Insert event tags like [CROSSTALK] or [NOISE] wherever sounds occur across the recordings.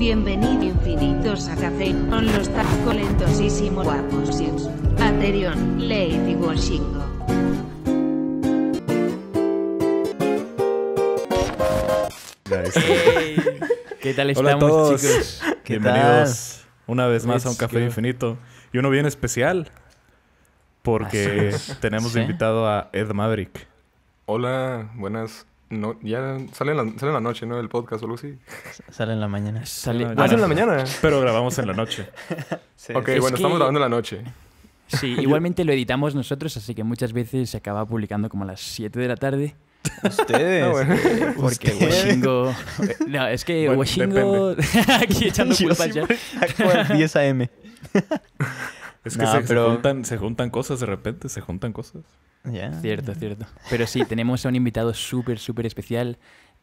Bienvenidos infinitos a Café con los lentosísimos guapos Aterion, Lady Washington. [LAUGHS] ¿Qué tal estamos, chicos? Bienvenidos una vez más a un Café Infinito. Y uno bien especial, porque tenemos invitado a Ed Maverick. Hola, buenas no, ya sale en, la, noche, ¿no? El podcast o algo así. Sale en la mañana. Sale en la ah, mañana. Pero grabamos en la noche. [LAUGHS] sí, ok, bueno, estamos grabando en la noche. Sí, [LAUGHS] igualmente lo editamos nosotros, así que muchas veces se acaba publicando como a las 7 de la tarde. [LAUGHS] Ustedes. Ah, Porque ¿Ustedes? No, es que bueno, Aquí echando culpas ya. 10 AM. Es que se, juntan, se juntan cosas de repente, se juntan cosas. ya Cierto, cierto. Pero sí, tenemos a un invitado súper, súper especial,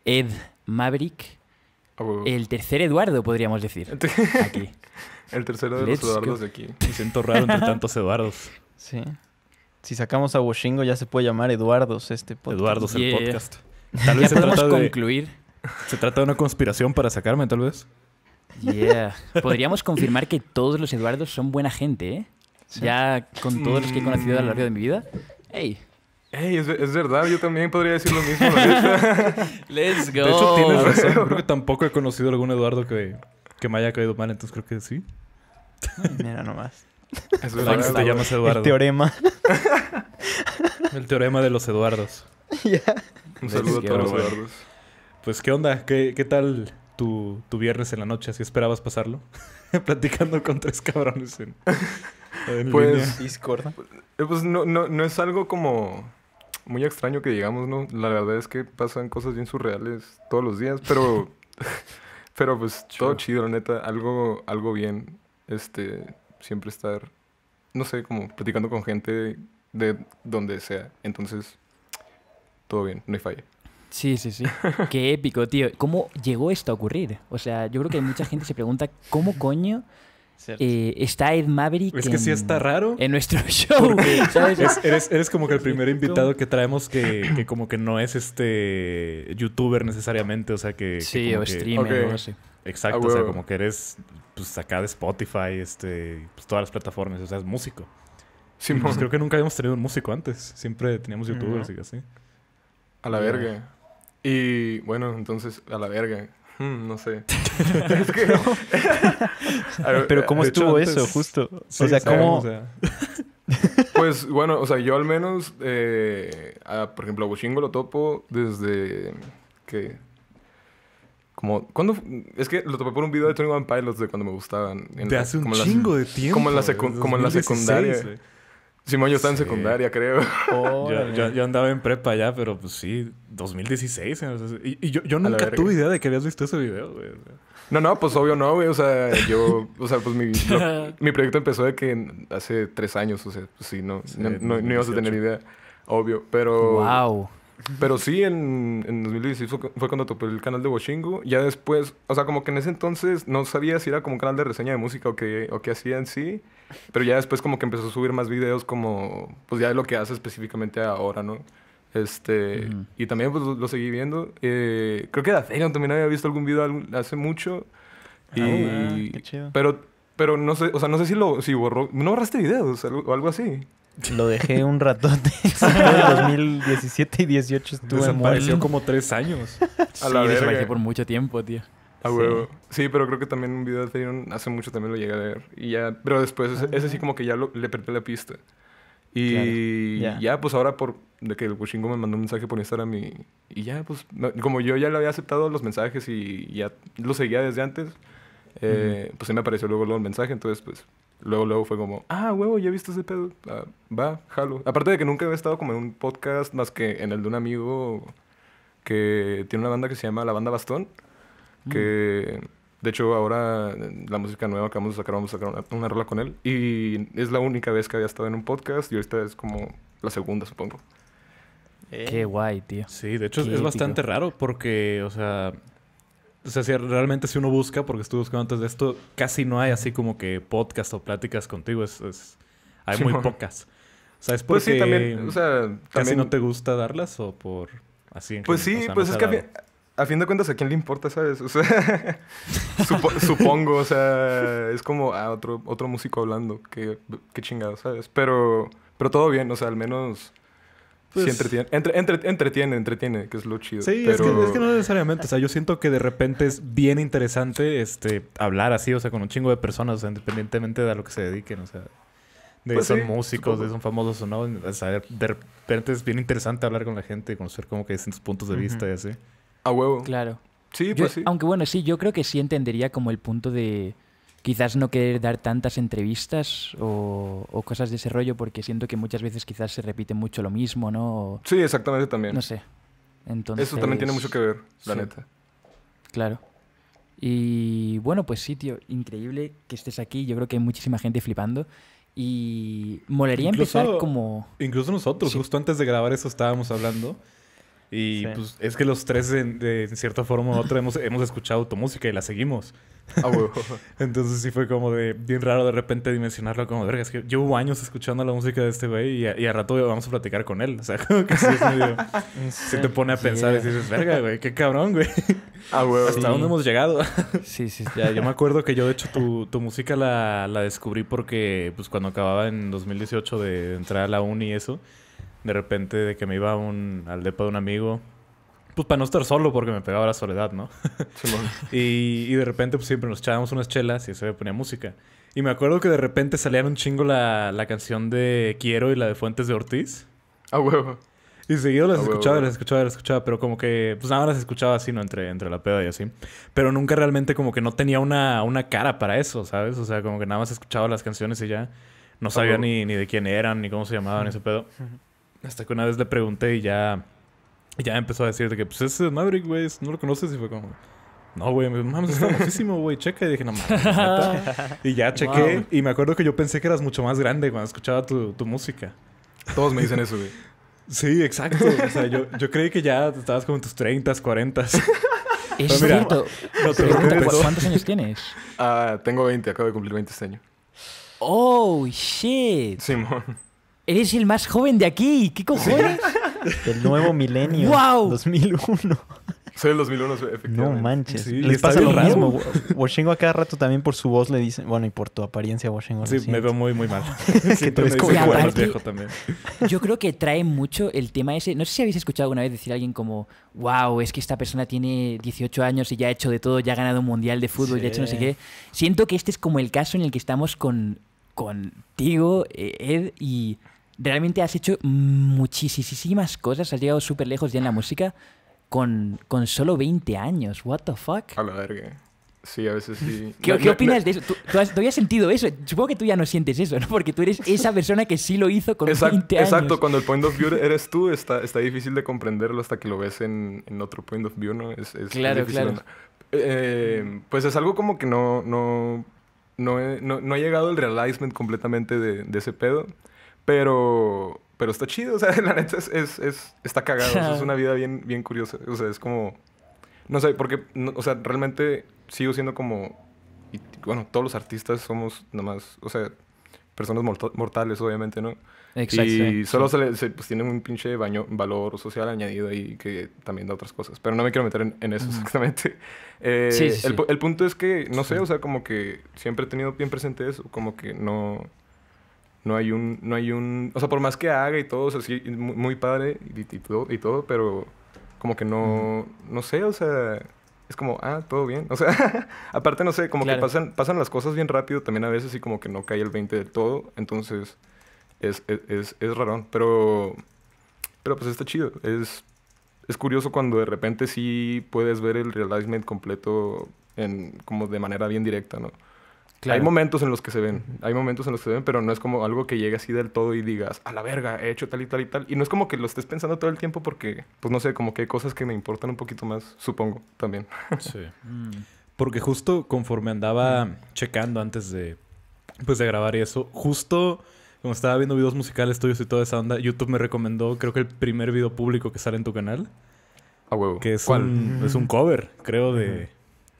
Ed Maverick. Ah, el tercer Eduardo, podríamos decir. Aquí. [LAUGHS] El tercero de los Eduardos de aquí. Me siento raro entre tantos Eduardos. [LAUGHS] Sí. Si sacamos a Washingo, ya se puede llamar Eduardos este podcast. Eduardos el podcast. [LAUGHS] Tal vez se trata de, concluir. Se trata de una conspiración para sacarme, tal vez. Yeah. [LAUGHS] Podríamos confirmar que todos los Eduardos son buena gente, ¿eh? Ya con todos los que he conocido a lo largo de mi vida. ¡Ey! Ey, es, verdad, yo también podría decir lo mismo. [LAUGHS] Let's go. De hecho, tienes razón. Creo que tampoco he conocido algún Eduardo que, que me haya caído mal, entonces creo que sí. Mira nomás. Es verdad. Que te llamas Eduardo. El teorema. El teorema de los Eduardos. [LAUGHS] Ya. Un saludo a todos los Eduardos. Pues, ¿qué onda? ¿Qué, qué tal tu, viernes en la noche? ¿Así esperabas pasarlo? [LAUGHS] Platicando con tres cabrones en, pues, Discord. Eh, pues no, no, es algo como muy extraño que digamos, ¿no? La verdad es que pasan cosas bien surreales todos los días, pero... [LAUGHS] [LAUGHS] pero pues todo chido, la neta. Algo, algo bien. Este... Siempre estar... No sé, como platicando con gente de donde sea. Entonces... Todo bien, no hay falla. Sí, sí, sí. [LAUGHS] Qué épico, tío. ¿Cómo llegó esto a ocurrir? O sea, yo creo que mucha gente se pregunta cómo coño eh, está Ed Maverick. Es que en, sí está raro. En nuestro show. [LAUGHS] eres, como que el primer invitado que traemos que, como que no es este youtuber necesariamente. O sea que. Sí, o streamer, Exacto, o sea, como que eres pues acá de Spotify, este, pues, todas las plataformas, o sea, es músico. Sí, pues, creo que nunca habíamos tenido un músico antes. Siempre teníamos youtubers y así. A la verga. Y bueno, entonces a la verga. Hmm, no sé. [LAUGHS] [LAUGHS] Pero ¿cómo estuvo eso, justo? o sea, ¿cómo...? [LAUGHS] pues bueno, o sea, yo al menos, eh, por ejemplo, a Bochingo lo topo desde que... Como, ¿cuándo? Es que lo topé por un video de Tony One Pilots de cuando me gustaban. En hace un como chingo de tiempo. Como en la, secundaria. Simón, yo estaba en secundaria, creo. yo, andaba en prepa ya, pero pues sí, 2016. Y, yo, nunca tuve idea de que habías visto ese video, güey. No, no, pues obvio no, güey. O sea, yo, o sea, pues mi, [LAUGHS] mi proyecto empezó de que hace tres años, o sea, pues sí, no, no, no, no ibas a tener idea, obvio. Pero. ¡Wow! Pero sí, en, 2016 fue, cuando topé el canal de Bochingo. Ya después, o sea, como que en ese entonces no sabía si era como un canal de reseña de música o qué o hacía en sí. Pero ya después como que empezó a subir más videos como, pues ya de lo que hace específicamente ahora, ¿no? Este, y también pues lo seguí viendo. Eh, creo que era también había visto algún video hace mucho. Y, ah, Pero, pero no sé, o sea, no sé si lo, si borró, no borraste videos o algo así. Lo dejé un ratón. de 2017 y 18 estuve Desapareció como tres años. A sí, la por mucho tiempo, tío. Sí. pero creo que también un video de Ethereum hace mucho también lo llegué a ver. Y ya, pero después, ese, sí ah. como que ya le perdí la pista. Y ya, pues ahora por de que el cuchingo me mandó un mensaje por Instagram y, y ya, pues como yo ya le había aceptado los mensajes y ya lo seguía desde antes, eh, pues se me apareció luego, luego el mensaje, entonces pues luego, luego fue como, ah, huevo, ya he visto ese pedo, ah, va, jalo. Aparte de que nunca había estado como en un podcast más que en el de un amigo que tiene una banda que se llama La Banda Bastón que de hecho ahora eh, la música nueva que vamos a sacar, vamos a sacar una, una, rola con él y es la única vez que había estado en un podcast y ahorita es como la segunda, supongo. Eh. Qué guay, tío. Sí, de hecho es, bastante raro porque, o sea, o sea, si realmente si uno busca, porque estuve buscando antes de esto, casi no hay así como que podcast o pláticas contigo, es, hay muy [LAUGHS] pocas. O sea, es porque pues sí, también, o sea, también... casi no te gusta darlas o por así. pues sí, pues es que a fin de cuentas, ¿a quién le importa, sabes? [LAUGHS] supongo, o sea, es como a ah, otro, otro músico hablando, qué, qué chingado, ¿sabes? Pero, pero todo bien, o sea, al menos... Si sí, pues entretiene. Entre, entre, entretiene, entretiene, que es lo chido. Sí, es, que, no necesariamente. O sea, yo siento que de repente es bien interesante este, hablar así, o sea, con un chingo de personas, o sea, independientemente de a lo que se dediquen, o sea, de pues son músicos, supongo. de son famosos o no. O sea, de repente es bien interesante hablar con la gente y conocer como que distintos puntos de vista y así. A huevo. Claro. Sí, pues sí. Aunque bueno, sí, yo creo que sí entendería como el punto de quizás no querer dar tantas entrevistas o, cosas de ese rollo, porque siento que muchas veces quizás se repite mucho lo mismo, ¿no? sí, exactamente también. No sé. Entonces, Eso también tiene mucho que ver, la neta. Claro. Y bueno, pues sí, tío, increíble que estés aquí. Yo creo que hay muchísima gente flipando. Y molería empezar como. Incluso nosotros, justo antes de grabar eso estábamos hablando y pues es que los tres, de, cierta forma u otra, hemos, escuchado tu música y la seguimos. Ah, huevo. [LAUGHS] Entonces sí fue como de bien raro de repente dimensionarlo como, verga, es que llevo años escuchando la música de este güey y, y, a rato vamos a platicar con él. O sea, [LAUGHS] como que sí es medio... Se te pone a pensar y dices, verga, güey, qué cabrón, güey. Ah, huevo. ¿Hasta dónde hemos llegado? sí, sí, ya, Yo me acuerdo que yo, de hecho, tu, música la, la descubrí porque, pues, cuando acababa en 2018 de entrar a la uni y eso de repente de que me iba un, al depa de un amigo, pues para no estar solo porque me pegaba la soledad, ¿no? [LAUGHS] y, y, de repente pues siempre nos echábamos unas chelas y se ponía música. Y me acuerdo que de repente salían un chingo la, la canción de Quiero y la de Fuentes de Ortiz. Ah, huevo. Y seguido las escuchaba, las escuchaba, las escuchaba, pero como que, pues nada, las escuchaba así, ¿no? Entre, entre la peda y así. Pero nunca realmente como que no tenía una, una cara para eso, ¿sabes? O sea, como que nada más escuchaba las canciones y ya no sabía ni, ni, de quién eran, ni cómo se llamaban, ni ese pedo. Hasta que una vez le pregunté y ya, ya empezó a decir que, pues ese es Maverick, güey, no lo conoces y fue como... No, güey, mames, está famosísimo, güey, checa. Y dije, no mames, [LAUGHS] Y ya chequé. Y me acuerdo que yo pensé que eras mucho más grande cuando escuchaba tu, música. Todos me dicen eso, güey. Sí, exacto. O sea, yo, yo creí que ya estabas como en tus 30, 40. Es cierto. ¿Cuántos, años tienes? Ah, tengo 20, acabo de cumplir 20 este año. Oh, shit. Simón. Eres el más joven de aquí. ¿Qué cojones? El nuevo milenio. ¡Wow! 2001. Soy el 2001, efectivamente. No manches. Les pasa lo mismo. Washington a cada rato también por su voz le dicen... Bueno, y por tu apariencia, Washington. Sí, me veo muy, muy mal. [LAUGHS] que tú como viejo también. Yo creo que trae mucho el tema ese... No sé si habéis escuchado alguna vez decir a alguien como... Wow, es que esta persona tiene 18 años y ya ha hecho de todo. Ya ha ganado un mundial de fútbol, ya ha hecho no sé qué. Siento que este es como el caso en el que estamos con contigo, eh, Ed, y realmente has hecho muchísimas cosas, has llegado súper lejos ya en la música con, con solo 20 años. What the fuck? A la verga. Sí, a veces sí. ¿Qué, opinas de eso? ¿Tú, has, sentido eso? Supongo que tú ya no sientes eso, ¿no? Porque tú eres esa persona que sí lo hizo con 20 años. Exacto, cuando el point of view eres tú, está, está difícil de comprenderlo hasta que lo ves en, en otro point of view, ¿no? Es, es claro, claro. Eh, pues es algo como que no, no, no, he, llegado el realizement completamente de, de ese pedo. Pero, pero está chido, o sea, [LAUGHS] la neta es, es, está cagado, es [LAUGHS] una vida bien, bien curiosa, o sea, es como, no sé, porque, o sea, realmente sigo siendo como, y, bueno, todos los artistas somos nomás, o sea, personas mortales, obviamente, ¿no? Exacto. Y solo se, le, pues, tiene un pinche baño, valor social añadido ahí que también da otras cosas. Pero no me quiero meter en, eso exactamente. [LAUGHS] Eh, sí, sí, el, punto es que, no sé, o sea, como que siempre he tenido bien presente eso, como que no... No hay un, no hay un, o sea, por más que haga y todo, o sea, sí, muy, padre y, todo, pero como que no, no sé, o sea, es como, ah, todo bien. O sea, [LAUGHS] aparte, no sé, como que pasan, pasan las cosas bien rápido también a veces y como que no cae el 20 de todo, entonces es, es, es, pero, pero pues está chido, es es curioso cuando de repente sí puedes ver el realizement completo en, como de manera bien directa, ¿no? Hay momentos en los que se ven, hay momentos en los que se ven, pero no es como algo que llegue así del todo y digas, a la verga, he hecho tal y tal y tal. Y no es como que lo estés pensando todo el tiempo porque, pues no sé, como que hay cosas que me importan un poquito más, supongo, también. [LAUGHS] Sí. Mm. Porque justo conforme andaba mm. checando antes de, pues, de grabar y eso, justo como estaba viendo videos musicales tuyos y toda esa onda, YouTube me recomendó, creo que el primer video público que sale en tu canal. A huevo. Que es, ¿Cuál? es un mm. cover, creo, de,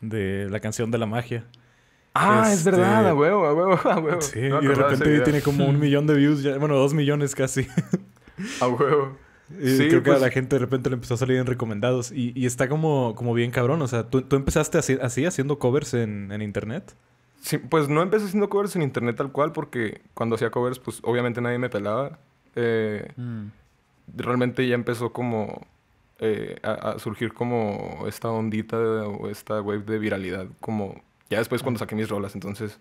de la canción de la magia. Ah, es este, verdad, a huevo, a huevo, a huevo. Sí, y de repente tiene como un millón de views, bueno, dos millones casi. a huevo. sí, creo que a pues la gente de repente le empezó a salir en recomendados. Y, está como, bien cabrón. O sea, ¿tú, empezaste así, haciendo covers en, internet? Sí, pues no empecé haciendo covers en internet tal cual, porque cuando hacía covers, pues obviamente nadie me pelaba. Eh, mm. Realmente ya empezó como eh, a, surgir como esta ondita o esta wave de viralidad, como ya después cuando saqué mis rolas, entonces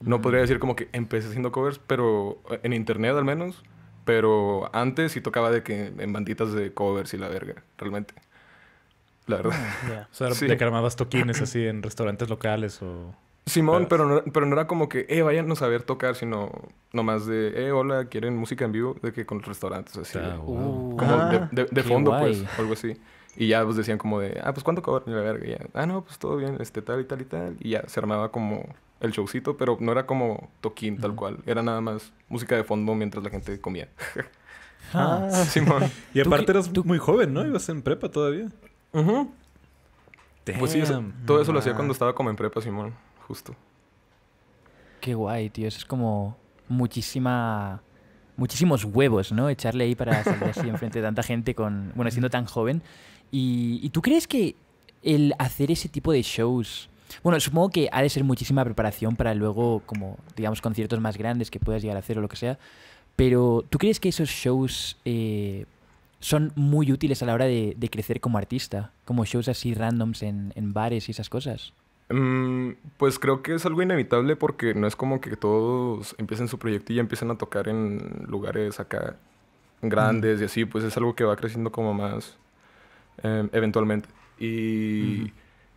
no podría decir como que empecé haciendo covers, pero en internet al menos, pero antes sí tocaba de que en banditas de covers y la verga, realmente. La verdad. Ah, o sea, sí. toquines así en restaurantes locales o... Simón, pero no, pero no era como que, eh, váyanos a ver tocar, sino nomás de, eh, hola, ¿quieren música en vivo? De que con los restaurantes, así. de, ah, uh. ah. fondo, pues, algo así. Y ya pues decían como de, ah, pues ¿cuánto cobran? Y la verga, ah, no, pues todo bien, este, tal y tal y tal. Y ya se armaba como el showcito, pero no era como toquín tal cual. Era nada más música de fondo mientras la gente comía. [LAUGHS] Ah, ah, Simón. [LAUGHS] Y aparte eras muy joven, ¿no? Ibas en prepa todavía. Ajá. pues sí, todo eso lo hacía cuando estaba como en prepa, Simón, justo. Qué guay, tío. Eso es como muchísima muchísimos huevos, ¿no? Echarle ahí para salir así [LAUGHS] enfrente de tanta gente con, bueno, siendo tan joven y, tú crees que el hacer ese tipo de shows... Bueno, supongo que ha de ser muchísima preparación para luego, como, digamos, conciertos más grandes que puedas llegar a hacer o lo que sea. Pero, ¿tú crees que esos shows eh, son muy útiles a la hora de, crecer como artista? Como shows así randoms en, en bares y esas cosas. Mm, pues creo que es algo inevitable porque no es como que todos empiecen su proyecto y ya empiezan a tocar en lugares acá grandes y así. Pues es algo que va creciendo como más Em, eventualmente. Y,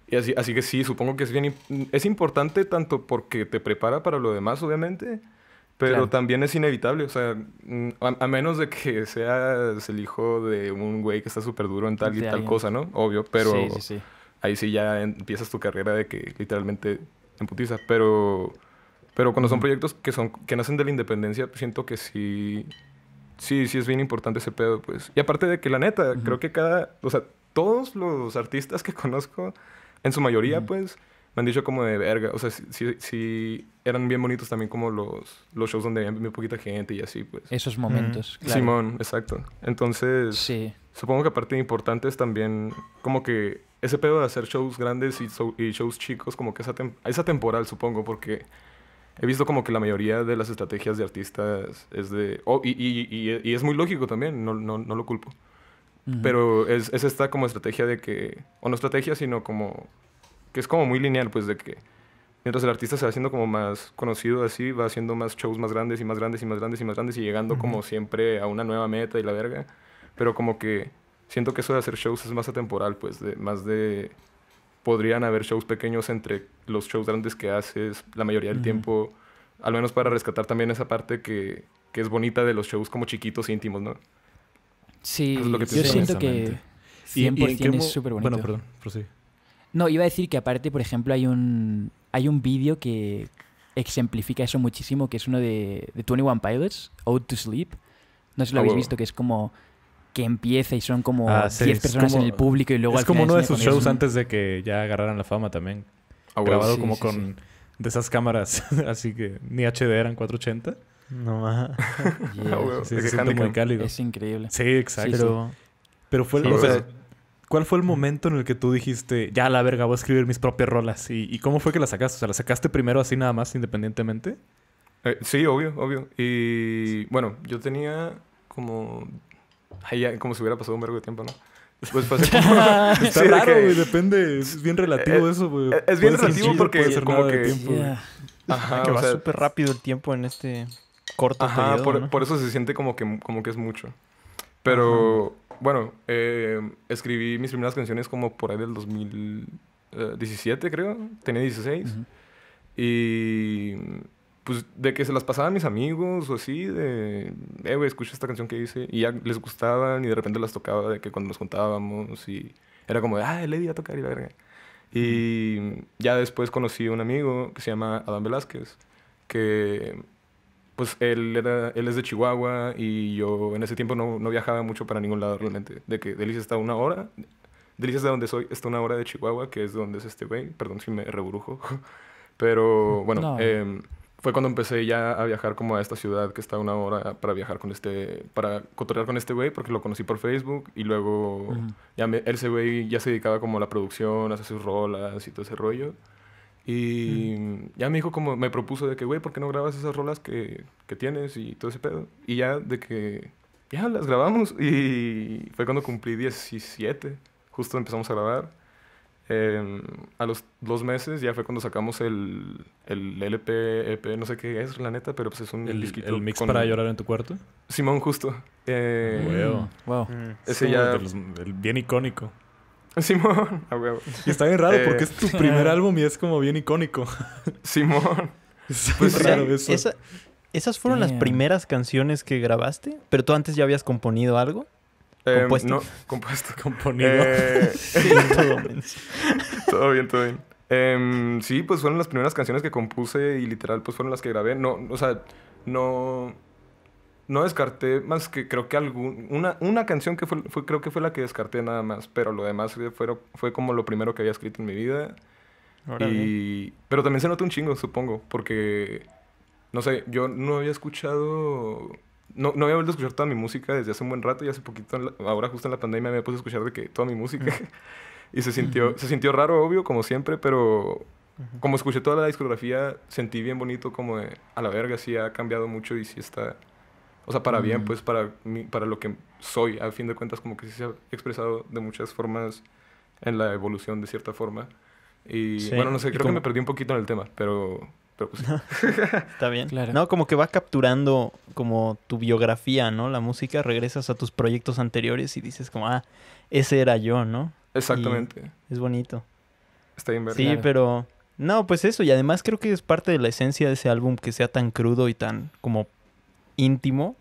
y así, así, que sí, supongo que es bien... Es importante tanto porque te prepara para lo demás, obviamente, pero también es inevitable. O sea, mm, a, menos de que seas el hijo de un güey que está súper duro en tal y tal cosa, ¿no? Obvio, pero... Sí, Ahí sí ya empiezas tu carrera de que literalmente emputizas, pero... Pero cuando son proyectos que son que nacen de la independencia, siento que sí sí, sí es bien importante ese pedo, pues. Y aparte de que la neta, creo que cada, o sea, todos los artistas que [LAUGHS] conozco, en su mayoría, pues, me han dicho como de verga, o sea, sí, eran bien bonitos también como los, los shows donde había muy poquita gente y así, pues. Esos momentos, claro. Simón, exacto. Entonces, sí. supongo que aparte de importante es también como que ese pedo de hacer shows grandes y, y shows chicos, como que esa temporal, esa supongo, porque he visto como que la mayoría de las estrategias de artistas es de... Oh, y, es muy lógico también, no, no, no lo culpo. Pero es, esta como estrategia de que... O no estrategia, sino como... Que es como muy lineal, pues, de que... Mientras el artista se va haciendo como más conocido así, va haciendo más shows más grandes y más grandes y más grandes y más grandes y llegando como siempre a una nueva meta y la verga. Pero como que siento que eso de hacer shows es más atemporal, pues, de, más de podrían haber shows pequeños entre los shows grandes que haces la mayoría del tiempo, al menos para rescatar también esa parte que, es bonita de los shows como chiquitos íntimos, ¿no? Sí, yo siento que 100% es súper bonito. Bueno, perdón, prosigue. No, iba a decir que aparte, por ejemplo, hay un, hay un vídeo que exemplifica eso muchísimo, que es uno de, de 21 Pilots, Ode to Sleep. No sé si lo habéis visto, que es como que empieza y son como 10 ah, personas en el público y luego Es como uno de sus shows antes de que ya agarraran la fama también. Ah, Grabado como con de esas cámaras, [LAUGHS] así que ni HD eran 480. No más. [LAUGHS] Ah, es, increíble. Sí, exacto. Pero, fue ¿cuál fue el momento en el que tú dijiste, ya la verga, voy a escribir mis propias rolas? ¿Y, cómo fue que las sacaste? O sea, ¿las sacaste primero así nada más, independientemente? Eh, sí, obvio, obvio. Y bueno, yo tenía como Ahí como si hubiera pasado un vergo de tiempo, ¿no? Después pues fue [LAUGHS] como... Está sí, raro, güey. Depende. Es bien relativo eh, eso, güey. Eh, es bien relativo porque puede como que... tiempo, Ajá, que va súper rápido el tiempo en este corto periodo, por, por, eso se siente como que, como que es mucho. Pero, bueno, eh, escribí mis primeras canciones como por ahí del 2017, eh, creo. Tenía 16. Y pues de que se las pasaba a mis amigos o así, de, eh, güey, escucha esta canción que hice. Y ya les gustaban y de repente las tocaba de que cuando nos contábamos y era como ah, le di a tocar y la verga. Y ya después conocí a un amigo que se llama Adán Velázquez, que pues él, era, él es de Chihuahua y yo en ese tiempo no, viajaba mucho para ningún lado realmente. De que Delicia está una hora, Delicias de donde soy, está una hora de Chihuahua, que es donde es este güey, perdón si me reburujo, [LAUGHS] pero bueno. Eh, em, fue cuando empecé ya a viajar como a esta ciudad que está una hora para viajar con este, para cotorrear con este güey, porque lo conocí por Facebook y luego ya me, ese güey ya se dedicaba como a la producción, a hacer sus rolas y todo ese rollo. Y ya me dijo como, me propuso de que, güey, ¿por qué no grabas esas rolas que, que tienes y todo ese pedo? Y ya de que, ya las grabamos [LAUGHS] y fue cuando cumplí 17, justo empezamos a grabar. Em, a los dos meses ya fue cuando sacamos el, el LP, e no sé qué es, la neta, pero pues es un ¿El, el mix para llorar en tu cuarto? Simón, justo. Eh, ah, wow. Mm. Ese ya... el bien icónico. [LAUGHS] Simón, Y está bien raro eh, porque es tu primer [LAUGHS] álbum y es como bien icónico. Simón. [LAUGHS] Es pues, raro eso. ¿Esas fueron las primeras canciones que grabaste? ¿Pero tú antes ya habías componido algo? ¿Compuesto? Em, no, compuesto. [LAUGHS] Componido. Eh, sí, [LAUGHS] todo bien, todo bien. Em, sí, pues fueron las primeras canciones que compuse y literal, pues fueron las que grabé. No, o sea, no. No descarté más que creo que alguna una, canción que fue, creo que fue la que descarté nada más, pero lo demás fue, fue como lo primero que había escrito en mi vida. Y, pero también se nota un chingo, supongo, porque, no sé, yo no había escuchado no, no había vuelto a escuchar toda mi música desde hace un buen rato y hace poquito, ahora justo en la pandemia, me puse a escuchar de que toda mi música. [LAUGHS] y se sintió, se sintió raro, obvio, como siempre, pero como escuché toda la discografía, sentí bien bonito como de, a la verga, sí ha cambiado mucho y sí está, o sea, para bien, pues para, para lo que soy, al fin de cuentas, como que sí se ha expresado de muchas formas en la evolución de cierta forma. Y bueno, no sé, creo que me perdí un poquito en el tema, pero pues, [LAUGHS] Está bien. Claro. No, como que va capturando como tu biografía, ¿no? La música, regresas a tus proyectos anteriores y dices como, ah, ese era yo, ¿no? Exactamente. es bonito. Está bien, Sí, pero... No, pues eso, y además creo que es parte de la esencia de ese álbum que sea tan crudo y tan como íntimo,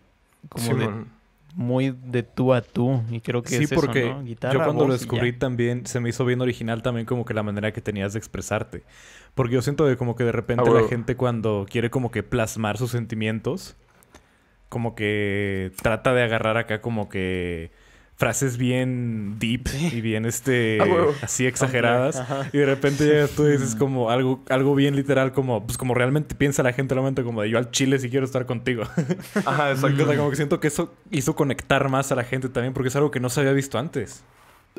muy de tú a tú y creo que sí, es porque eso, ¿no? yo cuando lo descubrí también se me hizo bien original también como que la manera que tenías de expresarte porque yo siento que como que de repente ah, la gente cuando quiere como que plasmar sus sentimientos como que trata de agarrar acá como que frases bien deep y bien este ah, así exageradas y de repente ya tú dices como algo algo bien literal como pues como realmente piensa la gente el momento como de yo al chile si quiero estar contigo [LAUGHS] ajá exacto o sea, como que siento que eso hizo conectar más a la gente también porque es algo que no se había visto antes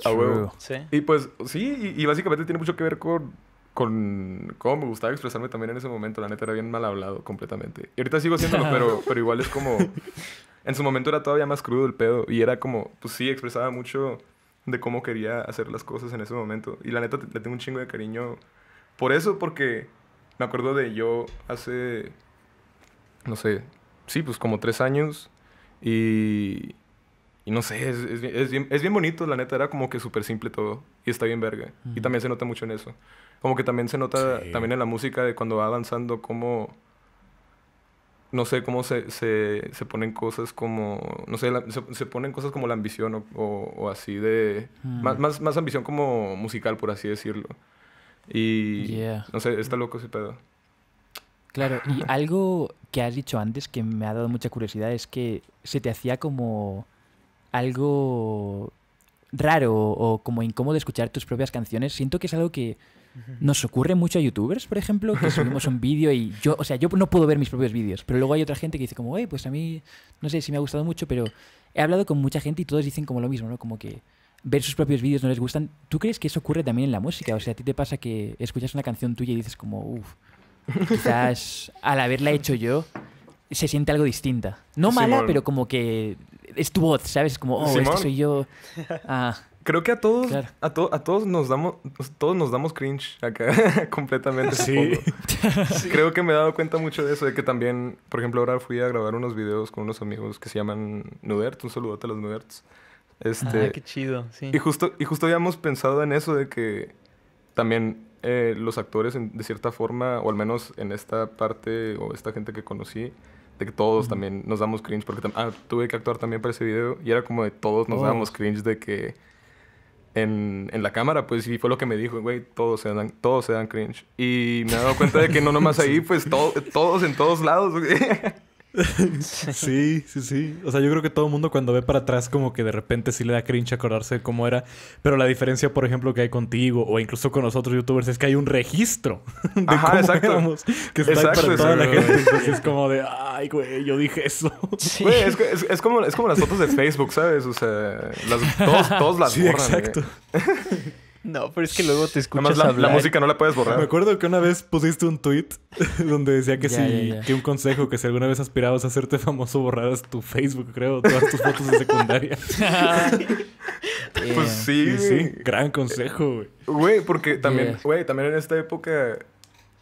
a huevo sí. y pues sí y, básicamente tiene mucho que ver con con cómo me gustaba expresarme también en ese momento la neta era bien mal hablado completamente y ahorita sigo haciéndolo [LAUGHS] pero pero igual es como en su momento era todavía más crudo el pedo y era como, pues sí, expresaba mucho de cómo quería hacer las cosas en ese momento. Y la neta le tengo un chingo de cariño por eso, porque me acuerdo de yo hace, no sé, sí, pues como tres años y, y no sé, es, es, bien, bonito, la neta, era como que súper simple todo y está bien verga. Y también se nota mucho en eso. Como que también se nota también en la música de cuando va avanzando, como no sé cómo se, se, se, ponen cosas como, no sé, la, se, ponen cosas como la ambición o, o, así de, mm. más, más, ambición como musical, por así decirlo. Y, no sé, está loco ese pedo. Claro, y algo que has dicho antes que me ha dado mucha curiosidad es que se te hacía como algo raro o como incómodo escuchar tus propias canciones. Siento que es algo que nos ocurre mucho a youtubers, por ejemplo, que subimos un vídeo y yo, o sea, yo no puedo ver mis propios vídeos, pero luego hay otra gente que dice como, hey, pues a mí, no sé si me ha gustado mucho, pero he hablado con mucha gente y todos dicen como lo mismo, ¿no? Como que ver sus propios vídeos no les gustan. ¿Tú crees que eso ocurre también en la música? O sea, ¿a ti te pasa que escuchas una canción tuya y dices como, uff, quizás al haberla hecho yo se siente algo distinta? No mala, pero como que es tu voz, ¿sabes? Como, oh, este soy yo. Ah, Creo que a todos, a, todos nos damos, pues, todos nos damos cringe acá [LAUGHS] completamente. [LAUGHS] Sí. Creo que me he dado cuenta mucho de eso, de que también, por ejemplo, ahora fui a grabar unos videos con unos amigos que se llaman Nudert, un saludote a los Nuderts. Este, ah, qué chido, sí. Y justo, y justo habíamos pensado en eso de que también eh, los actores, de cierta forma, o al menos en esta parte, o esta gente que conocí, de que todos también nos damos cringe, porque ah, tuve que actuar también para ese video, y era como de todos nos oh. damos cringe de que en, en, la cámara, pues, sí fue lo que me dijo, güey, todos se dan, todos se dan cringe. Y me he dado cuenta de que no nomás ahí, [LAUGHS] pues, todos en todos lados, [LAUGHS] sí, sí, sí. O sea, yo creo que todo el mundo cuando ve para atrás como que de repente sí le da cringe acordarse de cómo era. Pero la diferencia, por ejemplo, que hay contigo o incluso con nosotros youtubers es que hay un registro [LAUGHS] de Ajá, cómo exacto. Éramos, que está exacto, para la gente. Entonces es como de, ay, güey, yo dije eso. Sí. Güey, es, como, es como las fotos de Facebook, ¿sabes? O sea, las, todos, las las sí, Exacto. [LAUGHS] No, pero es que luego te escuchas Además, la, música no la puedes borrar. Me acuerdo que una vez pusiste un tweet [LAUGHS] donde decía que si, que un consejo que si alguna vez aspirabas a hacerte famoso borraras tu Facebook, creo, todas tus fotos de secundaria. [LAUGHS] Eh, pues sí, sí, gran consejo, güey. porque también, güey, también en esta época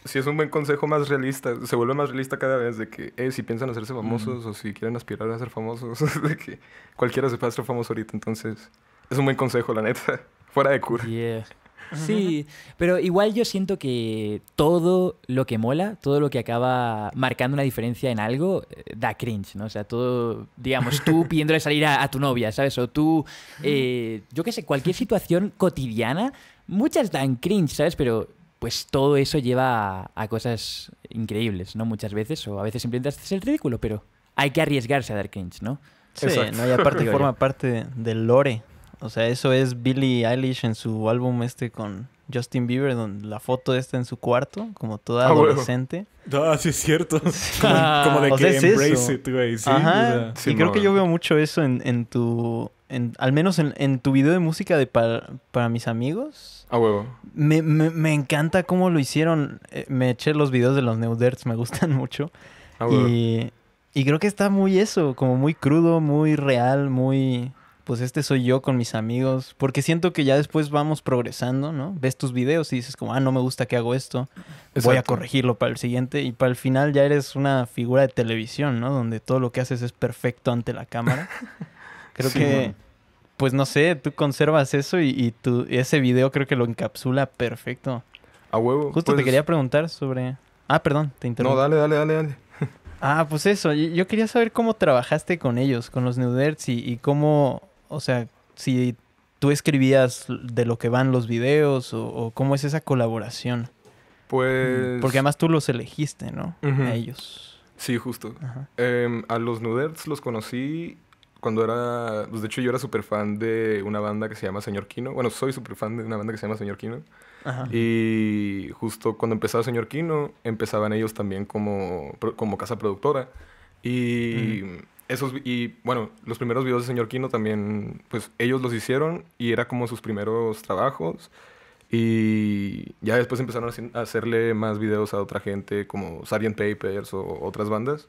si es un buen consejo más realista, se vuelve más realista cada vez de que, eh, si piensan hacerse famosos o si quieren aspirar a ser famosos, [LAUGHS] de que cualquiera se puede hacer famoso ahorita, entonces es un buen consejo, la neta. Fuera de cura. Sí, pero igual yo siento que todo lo que mola, todo lo que acaba marcando una diferencia en algo, eh, da cringe, ¿no? O sea, todo, digamos, tú [LAUGHS] pidiéndole salir a, tu novia, ¿sabes? O tú, eh, yo qué sé, cualquier situación cotidiana, muchas dan cringe, ¿sabes? Pero pues todo eso lleva a, cosas increíbles, ¿no? Muchas veces, o a veces simplemente haces el ridículo, pero hay que arriesgarse a dar cringe, ¿no? Sí, ¿no? y aparte forma [LAUGHS] parte del lore o sea, eso es Billie Eilish en su álbum este con Justin Bieber, donde la foto está en su cuarto, como toda ah, adolescente. [LAUGHS] Ah, sí, es cierto. [LAUGHS] [LAUGHS] como, de que embrace it, güey. Sí, y creo que yo veo mucho eso en, tu. al menos en, tu video de música de para, mis amigos. A huevo. Me, me, me, encanta cómo lo hicieron. Eh, me eché los videos de los Neuderts, me gustan mucho. A huevo. Y, y creo que está muy eso, como muy crudo, muy real, muy pues este soy yo con mis amigos, porque siento que ya después vamos progresando, ¿no? Ves tus videos y dices como, ah, no me gusta que hago esto, voy a corregirlo para el siguiente y para el final ya eres una figura de televisión, ¿no? Donde todo lo que haces es perfecto ante la cámara. [LAUGHS] Creo que, pues no sé, tú conservas eso y, tu, ese video creo que lo encapsula perfecto. A huevo. Justo te quería preguntar sobre... Ah, perdón, te interrumpo No, dale, dale, dale, dale. Ah, pues eso, yo quería saber cómo trabajaste con ellos, con los Nuderts y cómo, o sea, si tú escribías de lo que van los videos o, cómo es esa colaboración. Pues... Porque además tú los elegiste, ¿no? A ellos. Sí, justo. Em, a los Nuderts los conocí cuando era... Pues de hecho yo era súper fan de una banda que se llama Señor Kino. Bueno, soy súper fan de una banda que se llama Señor Kino. Y justo cuando empezaba Señor Kino, empezaban ellos también como, casa productora. Y esos, y bueno, los primeros videos de Señor Kino también, pues ellos los hicieron y era como sus primeros trabajos. Y ya después empezaron a hacerle más videos a otra gente, como Sargent Papers o otras bandas.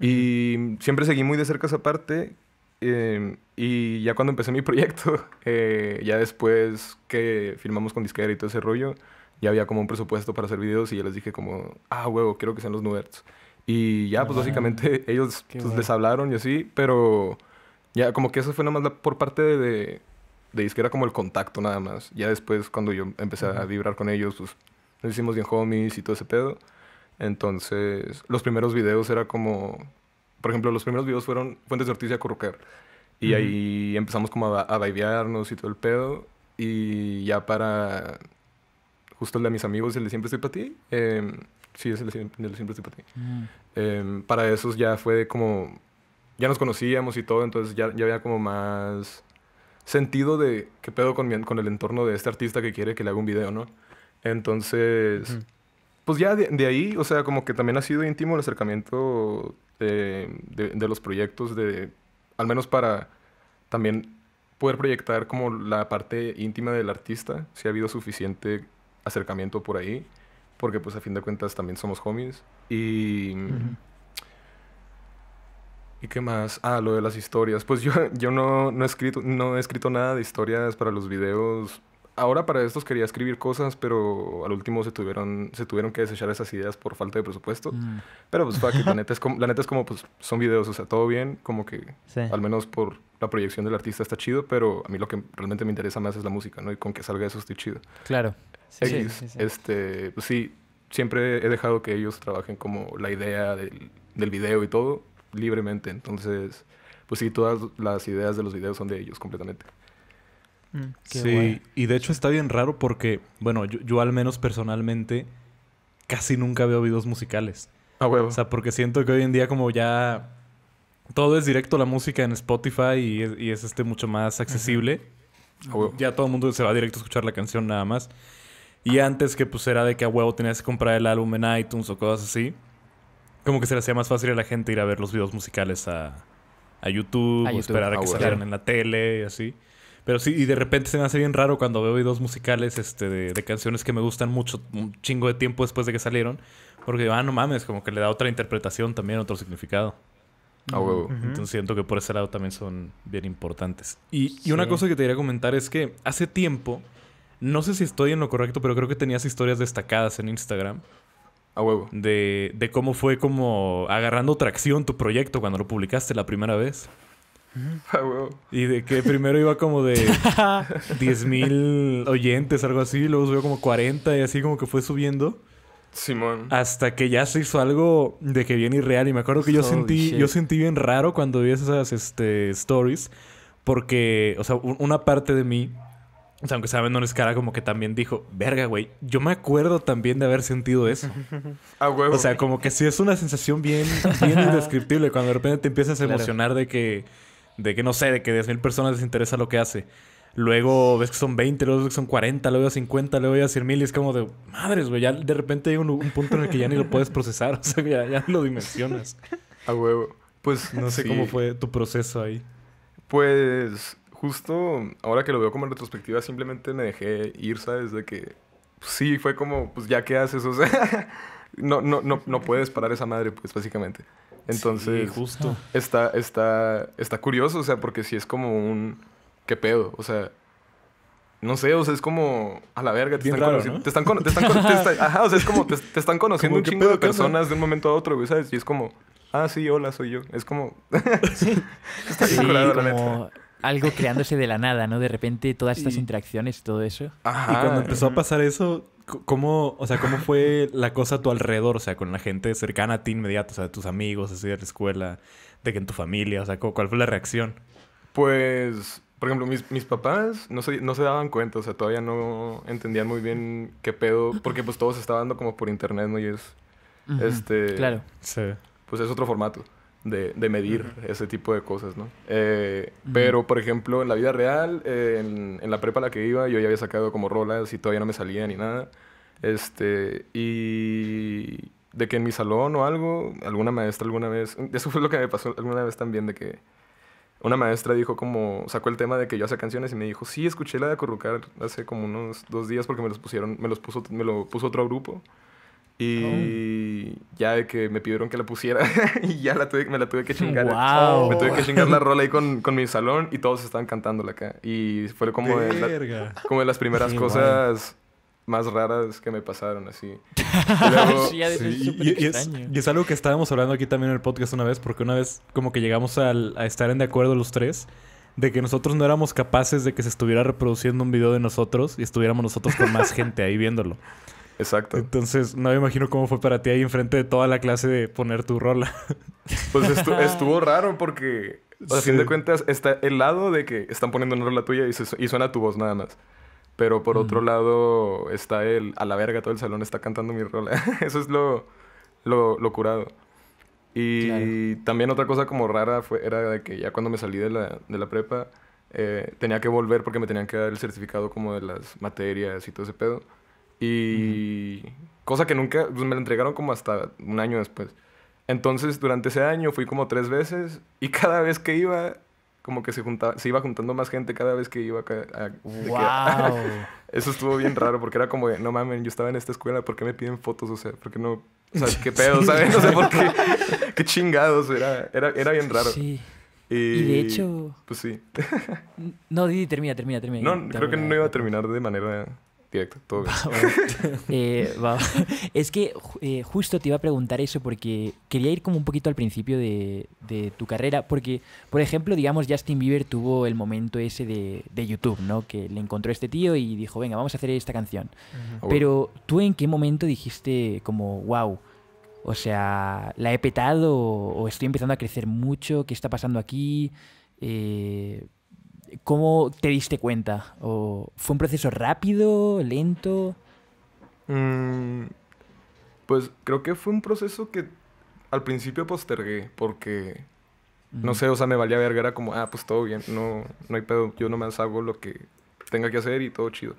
Y siempre seguí muy de cerca esa parte. Em, y ya cuando empecé mi [LAUGHS] proyecto, eh, ya después que firmamos con Disquera y todo ese rollo, ya había como un presupuesto para hacer videos y ya les dije como, ah, huevo, quiero que sean los Nuberts. Y ya, pues básicamente ellos pues, les hablaron y así, pero ya como que eso fue nada más por parte de, de, que era como el contacto nada más. Ya después cuando yo empecé a vibrar con ellos, pues nos hicimos bien homies y todo ese pedo. Entonces, los primeros videos era como, por ejemplo, los primeros videos fueron Fuentes de Ortiz y Acurrucar. Y ahí empezamos como a, a y todo el pedo. Y ya para justo el de mis amigos, el de Siempre Estoy para ti, eh, Sí, es el simple. siempre simpatía. Mm. Em, para esos ya fue como... Ya nos conocíamos y todo, entonces ya, ya había como más sentido de qué pedo con, el entorno de este artista que quiere que le haga un video, ¿no? Entonces, pues ya de, ahí, o sea, como que también ha sido íntimo el acercamiento de, de, los proyectos, de, al menos para también poder proyectar como la parte íntima del artista, si ha habido suficiente acercamiento por ahí porque pues a fin de cuentas también somos homies. Y... ¿Y qué más? Ah, lo de las historias. Pues [LAUGHS] yo, yo no, he escrito, no he escrito nada de historias para los videos. Ahora para estos quería escribir cosas, pero al último se tuvieron, se tuvieron que desechar esas ideas por falta de presupuesto. Mm. Pero pues [LAUGHS] la, neta es como, pues son videos, o sea, todo bien, como que al menos por la proyección del artista está chido, pero a mí lo que realmente me interesa más es la música, ¿no? Y con que salga eso estoy chido. Claro sí, este, pues sí, siempre he dejado que ellos trabajen como la idea del, del, video y todo libremente. Entonces, pues sí, todas las ideas de los videos son de ellos completamente. Mm, sí, y de hecho está bien raro porque, bueno, yo, al menos personalmente casi nunca veo videos musicales. Ah, huevo. O sea, porque siento que hoy en día como ya todo es directo la música en Spotify y es, y es este mucho más accesible. Ah, ya todo el mundo se va directo a escuchar la canción nada más. Y antes que pues era de que a huevo tenías que comprar el álbum en iTunes o cosas así, como que se le hacía más fácil a la gente ir a ver los videos musicales a, a YouTube, o esperar a que salieran en la tele y así. Pero sí, y de repente se me hace bien raro cuando veo videos musicales este, de, canciones que me gustan mucho, un chingo de tiempo después de que salieron. Porque digo, ah, no mames, como que le da otra interpretación también, otro significado. A huevo. Entonces siento que por ese lado también son bien importantes. Y, y, una cosa que te quería comentar es que hace tiempo no sé si estoy en lo correcto, pero creo que tenías historias destacadas en Instagram. A huevo. De, de cómo fue como agarrando tracción tu proyecto cuando lo publicaste la primera vez. A huevo. Y de que primero iba como de 10.000 [LAUGHS] oyentes, algo así, luego subió como 40 y así como que fue subiendo. Simón. Hasta que ya se hizo algo de que bien irreal. Y me acuerdo que yo sentí, yo sentí bien raro cuando vi esas este, stories. Porque, o sea, una parte de mí o sea, aunque no es cara, como que también dijo, verga, güey, yo me acuerdo también de haber sentido eso. [LAUGHS] ¡A huevo. O sea, como que sí es una sensación bien, [LAUGHS] indescriptible cuando de repente te empiezas a emocionar de que, de que no sé, de que 10.000 personas les interesa lo que hace. Luego ves que son 20, luego ves que son 40, luego 50, luego ya 100 mil y es como de madres, güey. Ya de repente hay un, punto en el que ya ni lo puedes procesar, [LAUGHS] o sea, ya, lo dimensionas. A huevo. Pues no sé cómo fue tu proceso ahí. Pues justo ahora que lo veo como en retrospectiva, simplemente me dejé ir, ¿sabes? De que pues, sí, fue como, pues ya qué haces, o sea, [LAUGHS] no, no, no, no puedes parar esa madre, pues básicamente. Entonces, justo. Está, está, está curioso, o sea, porque si sí es como un, ¿qué pedo? O sea, no sé, o sea, es como a la verga, te están conociendo. Te están, te están [LAUGHS] ajá, o sea, es como te, están conociendo un chingo de personas de un momento a otro, ¿sabes? Y es como, ah, sí, hola, soy yo. Es como. [LAUGHS] sí, está sí, La algo [LAUGHS] creándose de la nada, ¿no? De repente todas estas y... interacciones, todo eso. Y cuando empezó a pasar eso, ¿cómo, o sea, cómo fue la cosa a tu alrededor? O sea, con la gente cercana a ti inmediata, o sea, tus amigos, así de la escuela, de que en tu familia, o sea, ¿cuál fue la reacción? Pues, por ejemplo, mis, mis papás no se, no se daban cuenta, o sea, todavía no entendían muy bien qué pedo, porque pues todo se estaba dando como por internet, ¿no? Y es, este... Claro. Pues es otro formato de, medir ese tipo de cosas, ¿no? Eh, pero, por ejemplo, en la vida real, eh, en, la prepa a la que iba, yo ya había sacado como rolas y todavía no me salía ni nada. Este, y de que en mi salón o algo, alguna maestra alguna vez, [LAUGHS] eso fue lo que me pasó alguna vez también, de que una maestra dijo como, sacó el tema de que yo hacía canciones y me dijo, sí, escuché la de Corrucar hace como unos dos días porque me los pusieron, me los puso, me lo puso otro grupo. Y ya de que me pidieron que la pusiera [LAUGHS] y ya la tuve, me la tuve que chingar. Me tuve que chingar la rola ahí con, mi salón y todos estaban cantándola acá. Y fue como, de, como las primeras cosas más raras que me pasaron así. [LAUGHS] Y, es, algo que estábamos hablando aquí también en el podcast una vez, porque una vez como que llegamos a estar en de acuerdo los tres de que nosotros no éramos capaces de que se estuviera reproduciendo un video de nosotros y estuviéramos nosotros con más [LAUGHS] gente ahí viéndolo. Exacto. Entonces, no me imagino cómo fue para ti ahí enfrente de toda la clase de poner tu rola. [LAUGHS] Pues estuvo raro porque, a fin de cuentas, está el lado de que están poniendo una rola tuya y, suena tu voz nada más. Pero por otro lado está el, a la verga, todo el salón está cantando mi rola. [LAUGHS] Eso es lo, lo, curado. Y también otra cosa como rara fue, era de que ya cuando me salí de la, de la prepa, eh, tenía que volver porque me tenían que dar el certificado como de las materias y todo ese pedo. Y. Cosa que nunca. Pues me la entregaron como hasta un año después. Entonces, durante ese año fui como tres veces. Y [LAUGHS] cada vez que iba, como que se, juntaba, se iba juntando más gente cada vez que iba. A, wow. [LAUGHS] eso estuvo bien raro porque era como no mames, yo estaba en esta escuela, ¿por qué me piden fotos? O sea, ¿por qué no? O sea, ¿qué [LAUGHS] pedo? ¿Sabes? No sé por qué. qué chingados. Era, era, era bien raro. Sí. Y, de hecho. Pues sí. no, Didi, termina, termina, termina. No, creo que no iba a terminar de manera directo, todo [LAUGHS] eh, es que eh, justo te iba a preguntar eso porque quería ir como un poquito al principio de, tu carrera, porque, por ejemplo, digamos, Justin Bieber tuvo el momento ese de, YouTube, ¿no? Que le encontró este tío y dijo, venga, vamos a hacer esta canción. Pero tú en qué momento dijiste como, wow, o sea, la he petado o estoy empezando a crecer mucho, ¿qué está pasando aquí? Eh, ¿Cómo te diste cuenta? ¿O ¿Fue un proceso rápido, lento? Mm, pues creo que fue un proceso que al principio postergué porque, no sé, o sea, me valía verga, era como, ah, pues todo bien, no, no hay pedo, yo me hago lo que tenga que hacer y todo chido.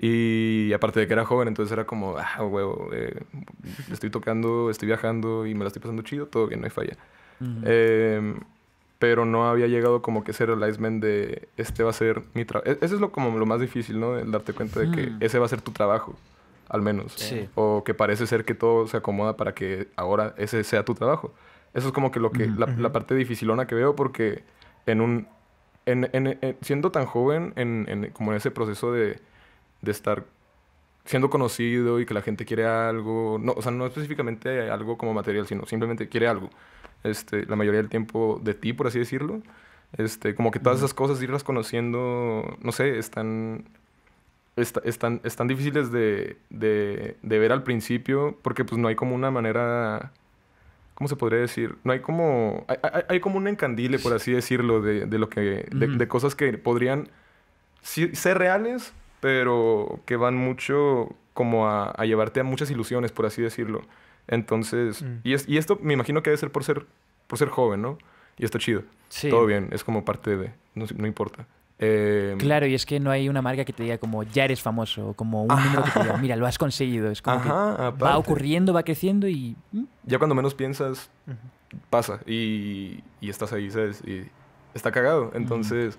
Y aparte de que era joven, entonces era como, ah, huevo, eh, estoy tocando, estoy viajando y me la estoy pasando chido, todo bien, no hay falla. eh, pero no había llegado como que ser el Iceman de este va a ser mi trabajo. E-, Eso es lo, como lo más difícil, ¿no? El darte cuenta de que mm. ese va a ser tu trabajo, al menos. Sí. O que parece ser que todo se acomoda para que ahora ese sea tu trabajo. Eso es como que, lo que la, parte dificilona que veo porque en un... en, siendo tan joven, en, como en ese proceso de, de estar siendo conocido y que la gente quiere algo, no, o sea, no específicamente algo como material, sino simplemente quiere algo este, la mayoría del tiempo de ti, por así decirlo. Este, como que todas esas cosas, irlas conociendo, no sé, están, están, están difíciles de, ver al principio porque pues no hay como una manera, ¿cómo se podría decir? No hay como, hay, como un encandile, por así decirlo, de, de lo que, de, cosas que podrían ser reales, pero que van mucho como a llevarte a muchas ilusiones, por así decirlo. Entonces, mm. y, esto me imagino que debe ser por ser, por ser joven, ¿no? Y está chido. Todo bien, es como parte de, no, importa. Eh, claro, y es que no hay una marca que te diga como ya eres famoso, como un que te diga, mira, lo has conseguido. Es como va ocurriendo, va creciendo y. Mm. Ya cuando menos piensas, pasa y, estás ahí, ¿sabes? Y está cagado. Entonces,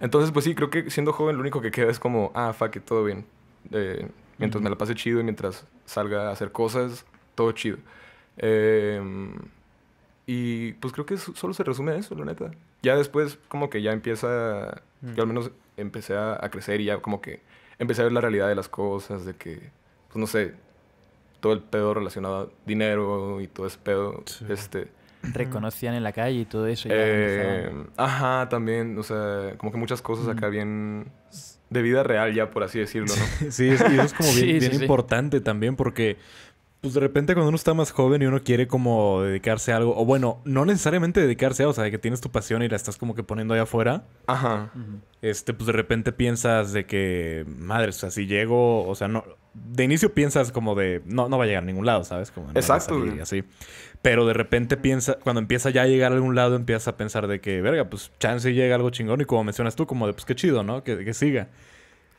entonces, pues sí, creo que siendo joven lo único que queda es como, ah, fuck, it, todo bien. Eh, mientras me la pase chido y mientras salga a hacer cosas todo chido. Em, y pues creo que solo se resume a eso, la neta. Ya después, como que ya empieza. Mm. Yo al menos empecé a, crecer y ya como que empecé a ver la realidad de las cosas, de que, pues no sé, todo el pedo relacionado a dinero y todo ese pedo. Este, Reconocían en la calle y todo eso. Em, ajá, también, o sea, como que muchas cosas acá mm. bien de vida real ya, por así decirlo, ¿no? [LAUGHS] sí, es, eso es como [LAUGHS] bien, importante también porque pues de repente cuando uno está más joven y uno quiere como dedicarse a algo, o bueno, no necesariamente dedicarse a, o sea, de que tienes tu pasión y la estás como que poniendo ahí afuera. Ajá. Este, pues de repente piensas de que, madre, o sea, si llego, o sea, no, de inicio piensas como de, no, no va a llegar a ningún lado, ¿sabes? Como, Exacto. Y así. Pero de repente piensa, cuando empieza ya a llegar a algún lado, empiezas a pensar de que, verga, pues chance llega algo chingón y como mencionas tú, como de, pues qué chido, ¿no? Que, que siga.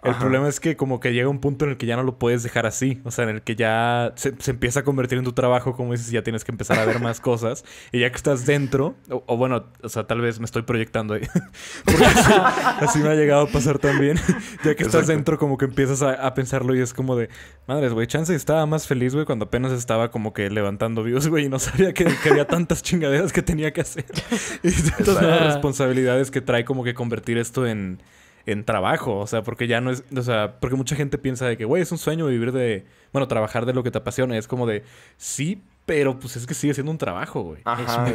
El problema es que como que llega un punto en el que ya no lo puedes dejar así, o sea, en el que ya se, empieza a convertir en tu trabajo, como dices, ya tienes que empezar a ver más [LAUGHS] cosas, y ya que estás dentro, o, bueno, o sea, tal vez me estoy proyectando ahí, [LAUGHS] porque así, me ha llegado a pasar también, ya que estás dentro como que empiezas a, pensarlo y es como de, madres, güey, chance estaba más feliz, güey, cuando apenas estaba como que levantando views, güey, y no sabía que, había tantas chingaderas que tenía que hacer, [LAUGHS] y las responsabilidades que trae como que convertir esto en en trabajo, o sea, porque ya no es, o sea, porque mucha gente piensa de que, güey, es un sueño vivir de, bueno, trabajar de lo que te apasiona, es como de, sí, pero pues es que sigue siendo un trabajo, güey.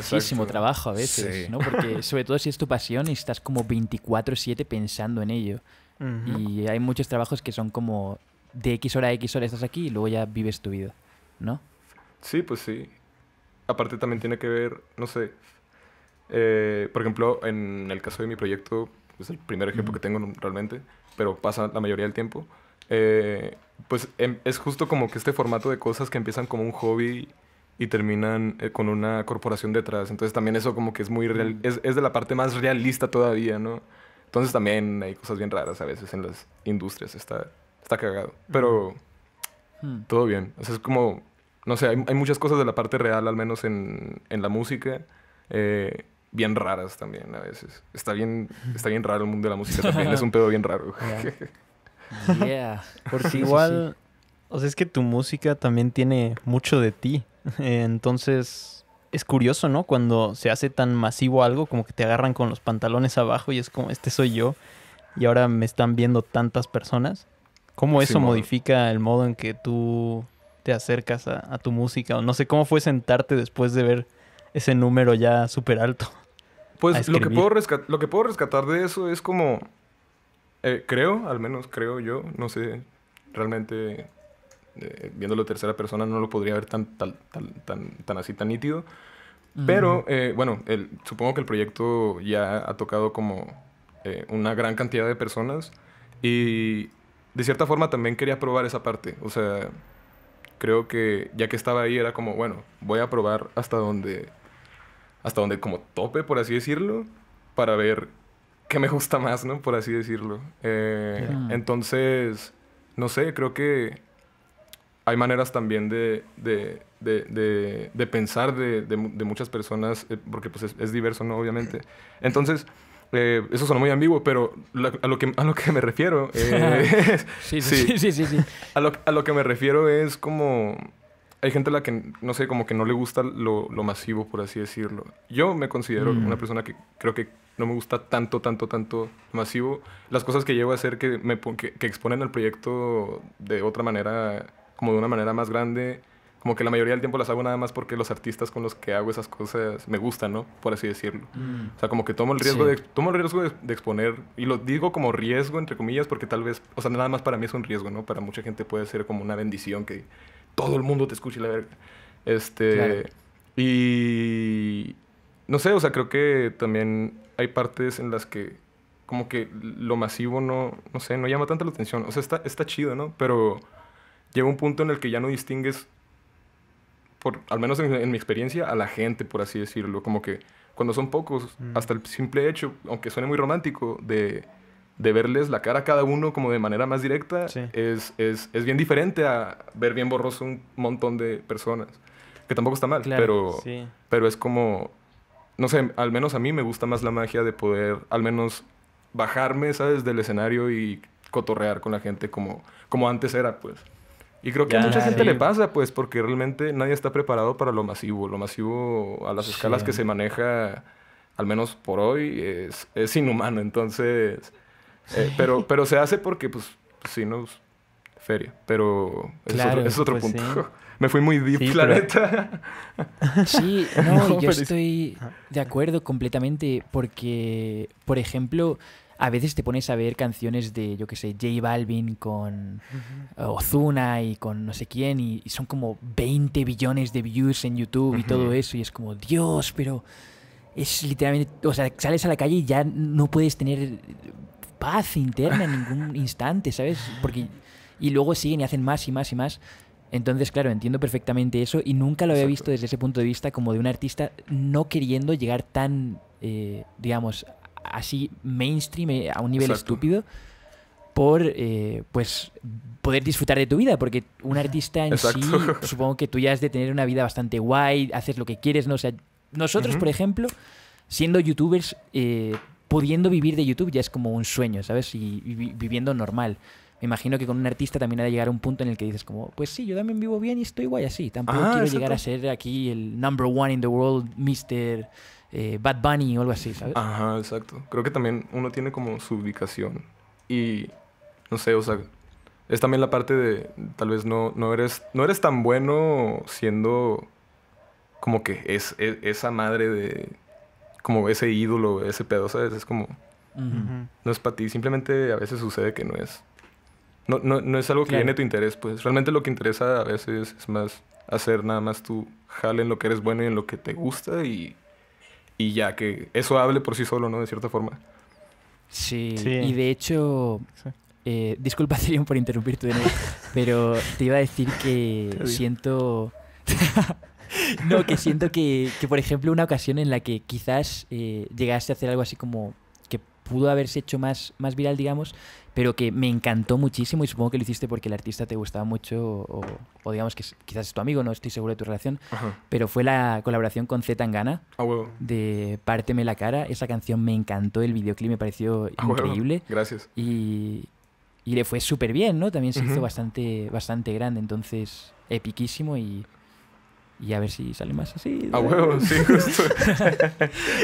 es muchísimo trabajo a veces, ¿no? Porque [LAUGHS] sobre todo si es tu pasión y estás como 24/7 pensando en ello. Y hay muchos trabajos que son como de X hora a X hora estás aquí y luego ya vives tu vida, ¿no? Sí, pues sí. Aparte también tiene que ver, no sé, eh, por ejemplo, en el caso de mi proyecto, es el primer ejemplo que tengo realmente, pero pasa la mayoría del tiempo. Eh, pues em, es justo como que este formato de cosas que empiezan como un hobby y terminan eh, con una corporación detrás. Entonces también eso como que es muy real, es, es, de la parte más realista todavía, ¿no? Entonces también hay cosas bien raras a veces en las industrias, está, está cagado. Pero hmm. todo bien. O sea, es como, no sé, hay, hay, muchas cosas de la parte real, al menos en, en la música. Eh, bien raras también a veces. Está bien, [LAUGHS] está bien raro el mundo de la música [LAUGHS] también. es un pedo bien raro. [LAUGHS] por si igual, o sea, es que tu música también tiene mucho de ti. Entonces, es curioso, ¿no? Cuando se hace tan masivo algo, como que te agarran con los pantalones abajo y es como, este soy yo. Y ahora me están viendo tantas personas. ¿Cómo eso modifica el modo en que tú te acercas a, a tu música? O no sé cómo fue sentarte después de ver ese número ya súper alto. Pues lo que, puedo lo que puedo rescatar de eso es como, eh, creo, al menos creo yo, no sé, realmente eh, viéndolo tercera persona no lo podría ver tan, tan, tan, así, tan nítido. Pero eh, bueno, supongo que el proyecto ya ha tocado como una gran cantidad de personas y de cierta forma también quería probar esa parte. O sea, creo que ya que estaba ahí era como, bueno, voy a probar hasta donde hasta donde como tope, por así decirlo, para ver qué me gusta más, ¿no? Por así decirlo. Eh, entonces, no sé, creo que hay maneras también de, de, de, de pensar de, muchas personas, eh, porque pues es, diverso, ¿no? Obviamente. Entonces... Eh, eso suena muy ambiguo, pero a, lo que, a lo que me refiero [LAUGHS] [LAUGHS] sí, sí, sí, sí, A, lo, a lo que me refiero es como hay gente a la que, no sé, como que no le gusta lo, lo masivo, por así decirlo. Yo me considero mm. una persona que creo que no me gusta tanto, tanto, tanto masivo. Las cosas que llevo a hacer que, me, que, exponen el proyecto de otra manera, como de una manera más grande, como que la mayoría del tiempo las hago nada más porque los artistas con los que hago esas cosas me gustan, ¿no? Por así decirlo. Mm. O sea, como que tomo el riesgo, de, tomo el riesgo de, exponer, y lo digo como riesgo, entre comillas, porque tal vez, o sea, nada más para mí es un riesgo, ¿no? Para mucha gente puede ser como una bendición que todo el mundo te escuche la verga. Este. Y. No sé, o sea, creo que también hay partes en las que como que lo masivo no, no sé, no llama tanta la atención. O sea, está, está chido, ¿no? Pero llega un punto en el que ya no distingues, por, al menos en, mi experiencia, a la gente, por así decirlo. Como que cuando son pocos, mm. hasta el simple hecho, aunque suene muy romántico, de de verles la cara a cada uno como de manera más directa, es, es, es, bien diferente a ver bien borroso un montón de personas. Que tampoco está mal, pero, pero es como, no sé, al menos a mí me gusta más la magia de poder al menos bajarme, ¿sabes?, del escenario y cotorrear con la gente como, como antes era, pues. Y creo que a mucha gente le pasa, pues, porque realmente nadie está preparado para lo masivo. Lo masivo a las escalas que se maneja, al menos por hoy, es, es inhumano. Entonces, eh, pero, pero se hace porque, pues, si no, pues, feria. Pero es otro, es otro pues, punto. [LAUGHS] Me fui muy deep, sí, la neta. [LAUGHS] Sí, [LAUGHS] no, yo estoy de acuerdo completamente porque, por ejemplo, a veces te pones a ver canciones de, yo qué sé, J Balvin con Ozuna y con no sé quién, y, son como 20 billones de views en YouTube y todo eso, y es como, Dios, pero es literalmente, o sea, sales a la calle y ya no puedes tener paz interna en ningún [LAUGHS] instante, ¿sabes? Porque, y luego siguen y hacen más y más y más. Entonces, claro, entiendo perfectamente eso y nunca lo había visto desde ese punto de vista como de un artista no queriendo llegar tan, eh, digamos, así mainstream, eh, a un nivel estúpido, por, eh, pues, poder disfrutar de tu vida, porque un artista en sí, [LAUGHS] supongo que tú ya has de tener una vida bastante guay, haces lo que quieres, ¿no? O nosotros, por ejemplo, siendo youtubers, pudiendo vivir de YouTube ya es como un sueño, ¿sabes? Y, viviendo normal. Me imagino que con un artista también ha de llegar a un punto en el que dices como, pues sí, yo también vivo bien y estoy guay así. Tampoco ah, quiero llegar a ser aquí el number one in the world, Mr. Eh, Bad Bunny o algo así, ¿sabes? Ajá, exacto. Creo que también uno tiene como su ubicación. Y, no sé, o sea, es también la parte de, tal vez no, no, eres, no eres tan bueno siendo como que es esa madre de como ese ídolo, ese pedo, ¿sabes? Es como... No es para ti, simplemente a veces sucede que no es. No, no, es algo que viene tu interés, pues. Realmente lo que interesa a veces es más hacer nada más tu jale en lo que eres bueno y en lo que te gusta y, y ya que eso hable por sí solo, ¿no? De cierta forma. Sí, y de hecho, eh, disculpa [LAUGHS] por interrumpirte de nuevo, pero te iba a decir que siento... No, que siento que, por ejemplo, una ocasión en la que quizás eh, llegaste a hacer algo así como que pudo haberse hecho más, más viral, digamos, pero que me encantó muchísimo y supongo que lo hiciste porque el artista te gustaba mucho o, o digamos que quizás es tu amigo, no estoy seguro de tu relación, pero fue la colaboración con Z Tangana de Párteme la cara, esa canción me encantó, el videoclip me pareció increíble. Gracias. Y, y, le fue súper bien, ¿no? También se hizo bastante, bastante grande, entonces epiquísimo y y a ver si sale más así. A huevo, sí, [LAUGHS] justo.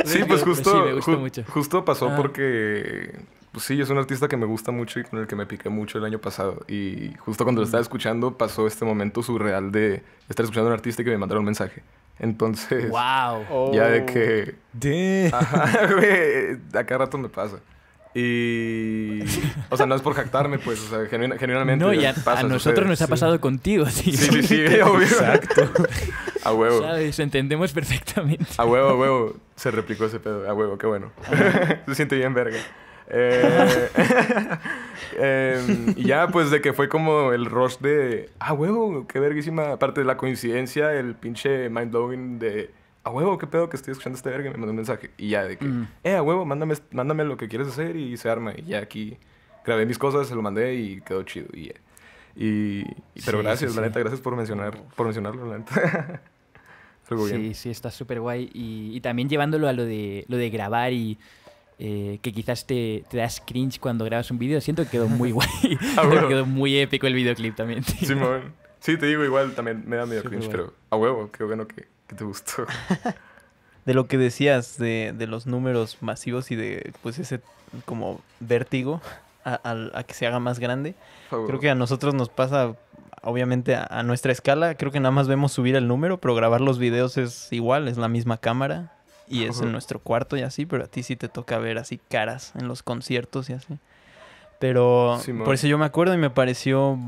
sí, pues justo, sí, me mucho. justo pasó porque pues sí, es un artista que me gusta mucho y con el que me piqué mucho el año pasado. Y justo cuando lo estaba escuchando pasó este momento surreal de estar escuchando a un artista y que me mandaron un mensaje. Entonces, ya de oh. que... De Ajá, [LAUGHS] a rato me pasa. Y. O sea, no es por jactarme, pues, o sea, generalmente... genuinamente. No, ya a, nosotros nos ha pasado contigo, Sí, sí, sí, [LAUGHS] obvio. Exacto. A huevo. ¿Sabes? Entendemos perfectamente. A huevo, a huevo. Se replicó ese pedo. A huevo, qué bueno. [LAUGHS] Se siente bien, verga. Eh, [LAUGHS] em, y ya, pues de que fue como el rush de. A ah, huevo, qué verguísima. Aparte de la coincidencia, el pinche mind blowing de a huevo, qué pedo que estoy escuchando este verga y me mandó un mensaje. Y ya de que, mm. eh, a huevo, mándame, mándame lo que quieres hacer y se arma. Y ya aquí grabé mis cosas, se lo mandé y quedó chido. Y, y, pero gracias, la neta, gracias por mencionar, por mencionarlo, la neta. [LAUGHS] sí, sí, está súper guay. Y, también llevándolo a lo de, lo de grabar y eh, que quizás te, das cringe cuando grabas un video siento que quedó muy [LAUGHS] guay. quedó muy épico el videoclip también. Sí, te digo, igual también me da medio cringe, pero a huevo, qué bueno que ¿Qué te gustó? [LAUGHS] de lo que decías, de, los números masivos y de pues ese como vértigo a, que se haga más grande. Creo que a nosotros nos pasa, obviamente, a, nuestra escala. Creo que nada más vemos subir el número, pero grabar los videos es igual, es la misma cámara y es en nuestro cuarto y así, pero a ti sí te toca ver así caras en los conciertos y así. Pero por eso yo me acuerdo y me pareció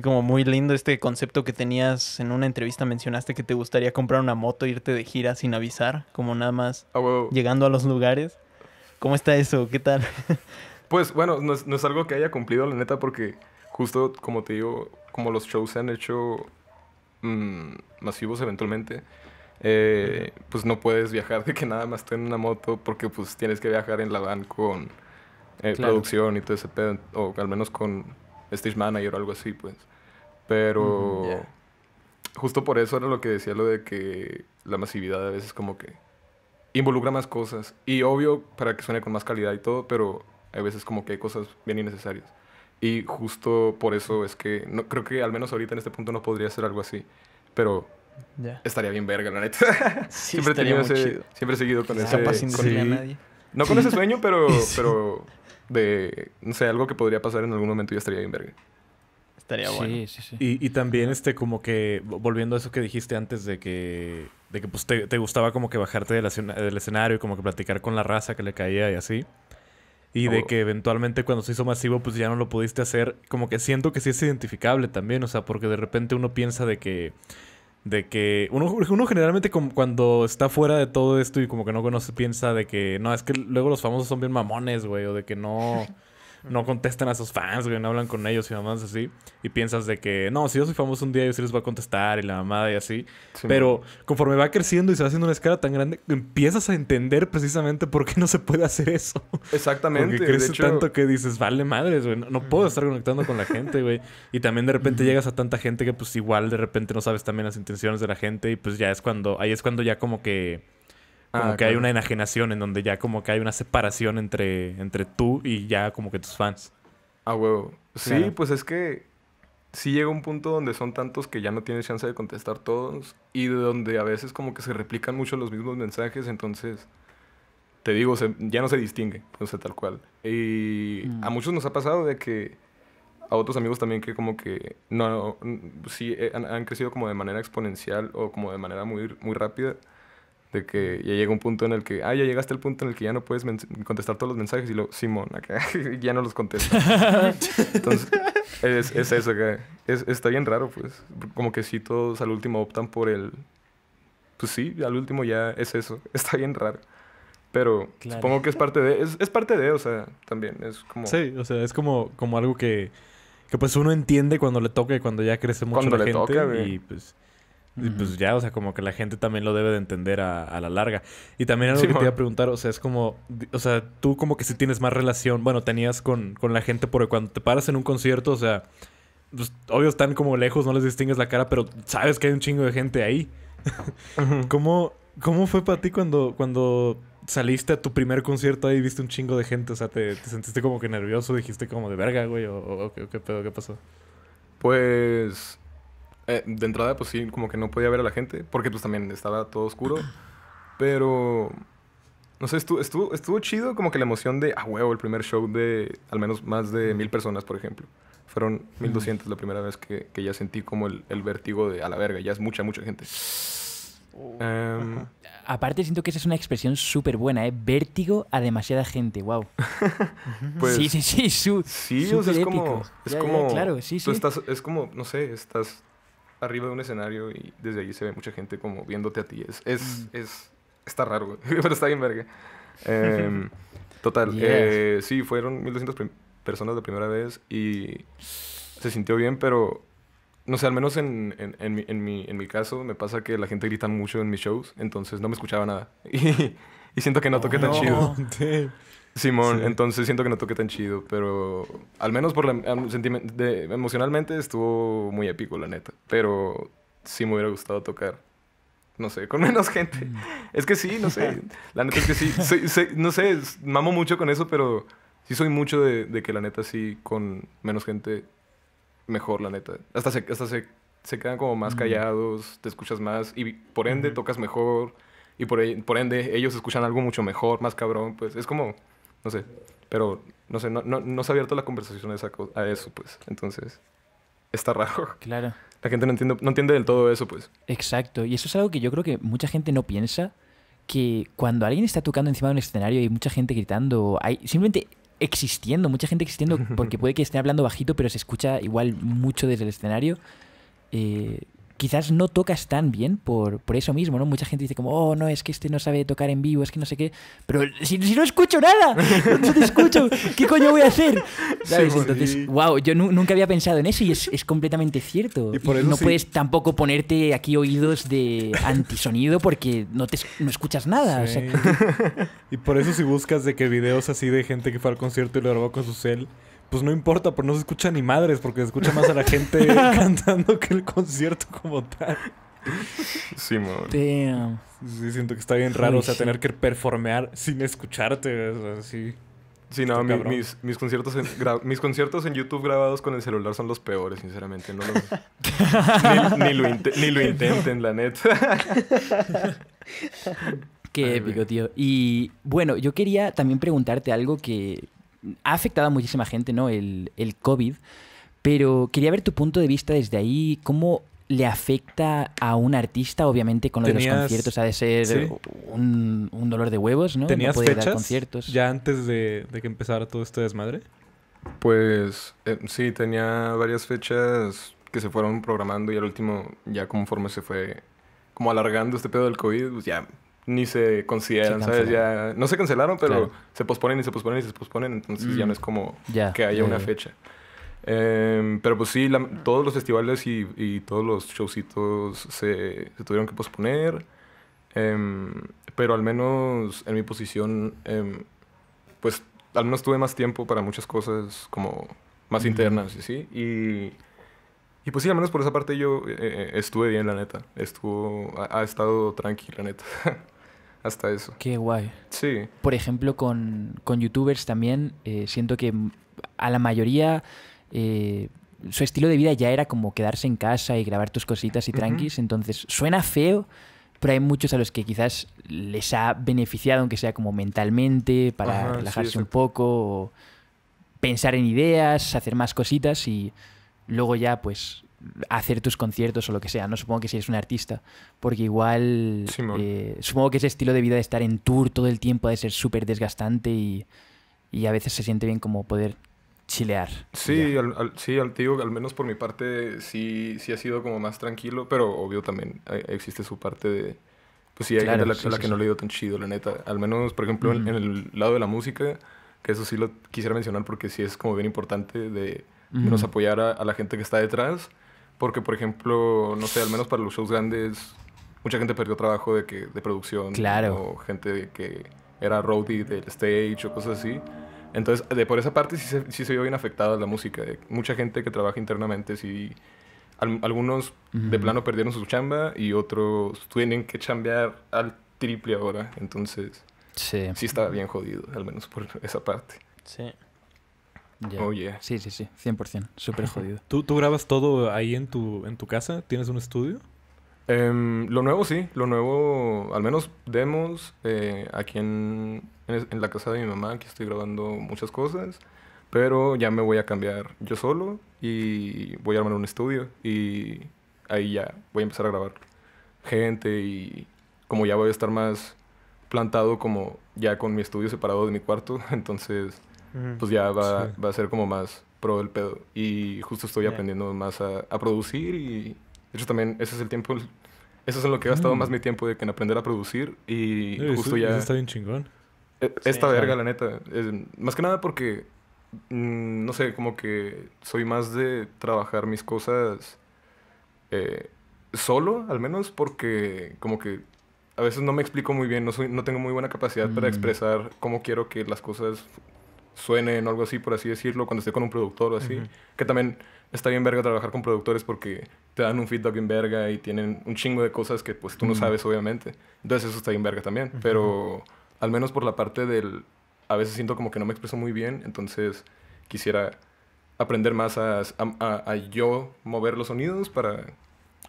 como muy lindo este concepto que tenías en una entrevista. Mencionaste que te gustaría comprar una moto, irte de gira sin avisar, como nada más ah, llegando a los lugares. ¿Cómo está eso? ¿Qué tal? [LAUGHS] pues bueno, no es, algo que haya cumplido, la neta, porque justo como te digo, como los shows se han hecho mm, masivos eventualmente, eh, pues no puedes viajar de que nada más esté en una moto porque pues tienes que viajar en la van con eh, producción y todo ese pedo, o al menos con stage manager o algo así, pues. Pero justo por eso era lo que decía lo de que la masividad a veces como que involucra más cosas. Y obvio, para que suene con más calidad y todo, pero a veces como que hay cosas bien innecesarias. Y justo por eso es que no, creo que al menos ahorita en este punto no podría ser algo así. Pero estaría bien verga, la neta. Sí, [LAUGHS] siempre siempre he seguido con ese... Sin nadie. No con ese sueño, pero, [LAUGHS] pero de, no sé, algo que podría pasar en algún momento y estaría bien verga. Estaría bueno. Sí, sí. Y, y, también, este, como que, volviendo a eso que dijiste antes de que, de que pues, te, gustaba como que bajarte del, del, escenario y como que platicar con la raza que le caía y así. Y de oh. que eventualmente cuando se hizo masivo, pues ya no lo pudiste hacer. Como que siento que sí es identificable también, o sea, porque de repente uno piensa de que de que uno, uno generalmente como cuando está fuera de todo esto y como que no conoce, piensa de que no, es que luego los famosos son bien mamones, güey, o de que no. [LAUGHS] no contestan a sus fans, güey, no hablan con ellos y mamás así. Y piensas de que, no, si yo soy famoso un día, yo sí les voy a contestar y la mamada y así. Pero conforme va creciendo y se va haciendo una escala tan grande, empiezas a entender precisamente por qué no se puede hacer eso. Exactamente. Porque crece tanto que dices, vale madres, güey, no puedo estar conectando con la gente, güey. Y también de repente llegas a tanta gente que pues igual de repente no sabes también las intenciones de la gente y pues ya es cuando, ahí es cuando ya como que Ah, como que hay una enajenación en donde ya como que hay una separación entre, entre tú y ya como que tus fans. Ah, huevo. Sí, pues es que sí llega un punto donde son tantos que ya no tienes chance de contestar todos y de donde a veces como que se replican mucho los mismos mensajes, entonces te digo, ya no se distingue, no sé, tal cual. Y a mm. muchos nos ha pasado de que a otros amigos también que como que no, sí eh, han, crecido como de manera exponencial o como de manera muy, muy rápida de que ya llega un punto en el que, ah, ya llegaste al punto en el que ya no puedes contestar todos los mensajes y luego, Simón, acá [LAUGHS] ya no los contesta. [LAUGHS] Entonces, es, es eso, que es, está bien raro, pues. Como que sí, todos al último optan por el, pues sí, al último ya es eso, [LAUGHS] está bien raro. Pero supongo que es parte de, es, es, parte de, o sea, también, es como... Sí, o sea, es como, como algo que, que pues uno entiende cuando le toca y cuando ya crece mucho la gente y pues... Y pues ya, o sea, como que la gente también lo debe de entender a, la larga. Y también algo que te iba a preguntar, o sea, es como, o sea, tú como que si tienes más relación, bueno, tenías con, la gente, porque cuando te paras en un concierto, o sea, pues, obvio están como lejos, no les distingues la cara, pero sabes que hay un chingo de gente ahí. [LAUGHS] ¿Cómo, fue para ti cuando, cuando saliste a tu primer concierto ahí y viste un chingo de gente? O sea, ¿te, sentiste como que nervioso? ¿Dijiste como de verga, güey? o qué pedo? ¿Qué pasó? Pues eh, de entrada, pues sí, como que no podía ver a la gente, porque pues también estaba todo oscuro. [CLEARS THROAT] Pero, no sé, estuvo, estuvo, estuvo chido como que la emoción de, ah, huevo, el primer show de al menos más de mil personas, por ejemplo. Fueron 1200 la primera vez que, que ya sentí como el, el, vértigo de a la verga, ya es mucha, mucha gente. Oh, em, Aparte, siento que esa es una expresión súper buena, ¿eh? Vértigo a demasiada gente, wow. [LAUGHS] Pues sí, sí, sí, sí, es como. Es como claro, sí, tú Estás, es como, no sé, estás arriba de un escenario y desde allí se ve mucha gente como viéndote a ti. Es, es, mm. está raro, [LAUGHS] pero está bien verga. Eh, [LAUGHS] total, eh, sí, fueron 1200 personas de primera vez y se sintió bien, pero no sé, al menos en, en, en, mi, en, mi, caso me pasa que la gente grita mucho en mis shows, entonces no me escuchaba nada. [LAUGHS] Y, y siento que no toqué tan chido. Simón, entonces siento que no toqué tan chido, pero al menos por emocionalmente estuvo muy épico, la neta. Pero sí me hubiera gustado tocar, no sé, con [LAUGHS] menos gente. Mm. Es que sí, no sé. [LAUGHS] La neta es que sí, no sé, mamo mucho con eso, pero sí soy mucho de, que la neta sí, con menos gente, mejor, la neta. Hasta se, hasta se, se quedan como más mm. callados, te escuchas más y por ende tocas mejor. Y por, e, por ende, ellos escuchan algo mucho mejor, más cabrón. Pues es como, no sé. Pero, no sé, no, no, no se ha abierto la conversación a, esa a eso, pues. Entonces, está raro. Claro. La gente no entiende, no entiende del todo eso, pues. Exacto. Y eso es algo que yo creo que mucha gente no piensa. Que cuando alguien está tocando encima de un escenario y hay mucha gente gritando, hay simplemente existiendo, mucha gente existiendo, porque [LAUGHS] puede que esté hablando bajito, pero se escucha igual mucho desde el escenario. Eh, quizás no tocas tan bien por, eso mismo, ¿no? Mucha gente dice como, oh, no, es que este no sabe tocar en vivo, es que no sé qué, pero si, no escucho nada, no te escucho, ¿qué coño voy a hacer? Entonces, wow, yo nunca había pensado en eso y es, completamente cierto. no puedes tampoco ponerte aquí oídos de antisonido porque no, te, no escuchas nada. [LAUGHS] y por eso si buscas de que videos así de gente que fue al concierto y lo grabó con su cel, pues no importa, pero no se escucha ni madres, porque se escucha más a la gente [LAUGHS] cantando que el concierto como tal. Sí, mamá. Damn. Sí, siento que está bien raro, o sea, tener que performear sin escucharte, o sea, sí. Sí, no, mis, conciertos en, mis conciertos en YouTube grabados con el celular son los peores, sinceramente. [LAUGHS] ni, lo intenten, la neta. Qué épico, tío. Y bueno, yo quería también preguntarte algo que ha afectado a muchísima gente, ¿no? El, el COVID. Pero quería ver tu punto de vista desde ahí, cómo le afecta a un artista, obviamente con lo los conciertos ha de ser un, dolor de huevos, ¿no? ¿Tenías no poder fechas dar conciertos. ya antes de, que empezara todo este desmadre? Pues eh, sí, tenía varias fechas que se fueron programando y al último, ya conforme se fue como alargando este pedo del COVID, pues ya ni se consideran, ¿sabes? no se cancelaron, pero se posponen y se posponen y se posponen, entonces ya mm. no es como que haya una fecha. Em, pero pues sí, todos los festivales y, todos los showcitos se, tuvieron que posponer, em, pero al menos en mi posición, em, pues al menos tuve más tiempo para muchas cosas como más internas y internas, ¿sí? Y... pues sí, al menos por esa parte yo eh, eh, estuve bien, la neta. Estuvo, ha, estado tranquila, la neta. [LAUGHS] hasta eso. Qué guay. Sí. Por ejemplo, con, youtubers también, eh, siento que a la mayoría eh, su estilo de vida ya era como quedarse en casa y grabar tus cositas y tranquis. Entonces, suena feo, pero hay muchos a los que quizás les ha beneficiado, aunque sea como mentalmente, para relajarse un poco, o pensar en ideas, hacer más cositas y luego ya, pues hacer tus conciertos o lo que sea, ¿no? Supongo que si eres un artista, porque igual eh, supongo que ese estilo de vida de estar en tour todo el tiempo ha de ser súper desgastante y, y, a veces se siente bien como poder chilear. Sí, al, sí, al tío, al menos por mi parte, sí, sí ha sido como más tranquilo, pero obvio también eh, existe su parte de... Pues sí, hay gente la, que no le dio tan chido, la neta. Al menos, por ejemplo, en, el lado de la música, que eso sí lo quisiera mencionar porque sí es como bien importante de, nos apoyar a la gente que está detrás porque, por ejemplo, no sé, al menos para los shows grandes, mucha gente perdió trabajo de, que, de producción. Claro. O gente que era roadie del stage o cosas así. Entonces, de, por esa parte sí se, vio bien afectada la música. Mucha gente que trabaja internamente sí... algunos de plano perdieron su chamba y otros tienen que chambear al triple ahora. Entonces, sí, sí estaba bien jodido, al menos por esa parte. Sí. Oh, yeah. Sí, sí, sí, 100%, súper jodido. [LAUGHS] ¿Tú, ¿Tú grabas todo ahí en tu, en tu casa? ¿Tienes un estudio? Em, lo nuevo sí, lo nuevo, al menos demos eh, aquí en, en, la casa de mi mamá, que estoy grabando muchas cosas, pero ya me voy a cambiar yo solo y voy a armar un estudio y ahí ya voy a empezar a grabar gente y como ya voy a estar más plantado como ya con mi estudio separado de mi cuarto, [LAUGHS] entonces pues ya va, va, a ser como más pro del pedo. Y justo estoy aprendiendo más a, producir y de hecho también ese es el tiempo, eso es en lo que he gastado mm. más mi tiempo de que en aprender a producir y justo ya... está bien chingón. E, esta verga, la neta. más que nada porque, mm, no sé, como que soy más de trabajar mis cosas eh, solo, al menos, porque como que a veces no me explico muy bien, no, soy, no tengo muy buena capacidad para mm. expresar cómo quiero que las cosas suenen o algo así, por así decirlo, cuando esté con un productor o así. Que también está bien verga trabajar con productores porque te dan un feedback bien verga y tienen un chingo de cosas que pues tú no sabes, obviamente. Entonces eso está bien verga también. Pero al menos por la parte del... A veces siento como que no me expreso muy bien, entonces quisiera aprender más a, yo mover los sonidos para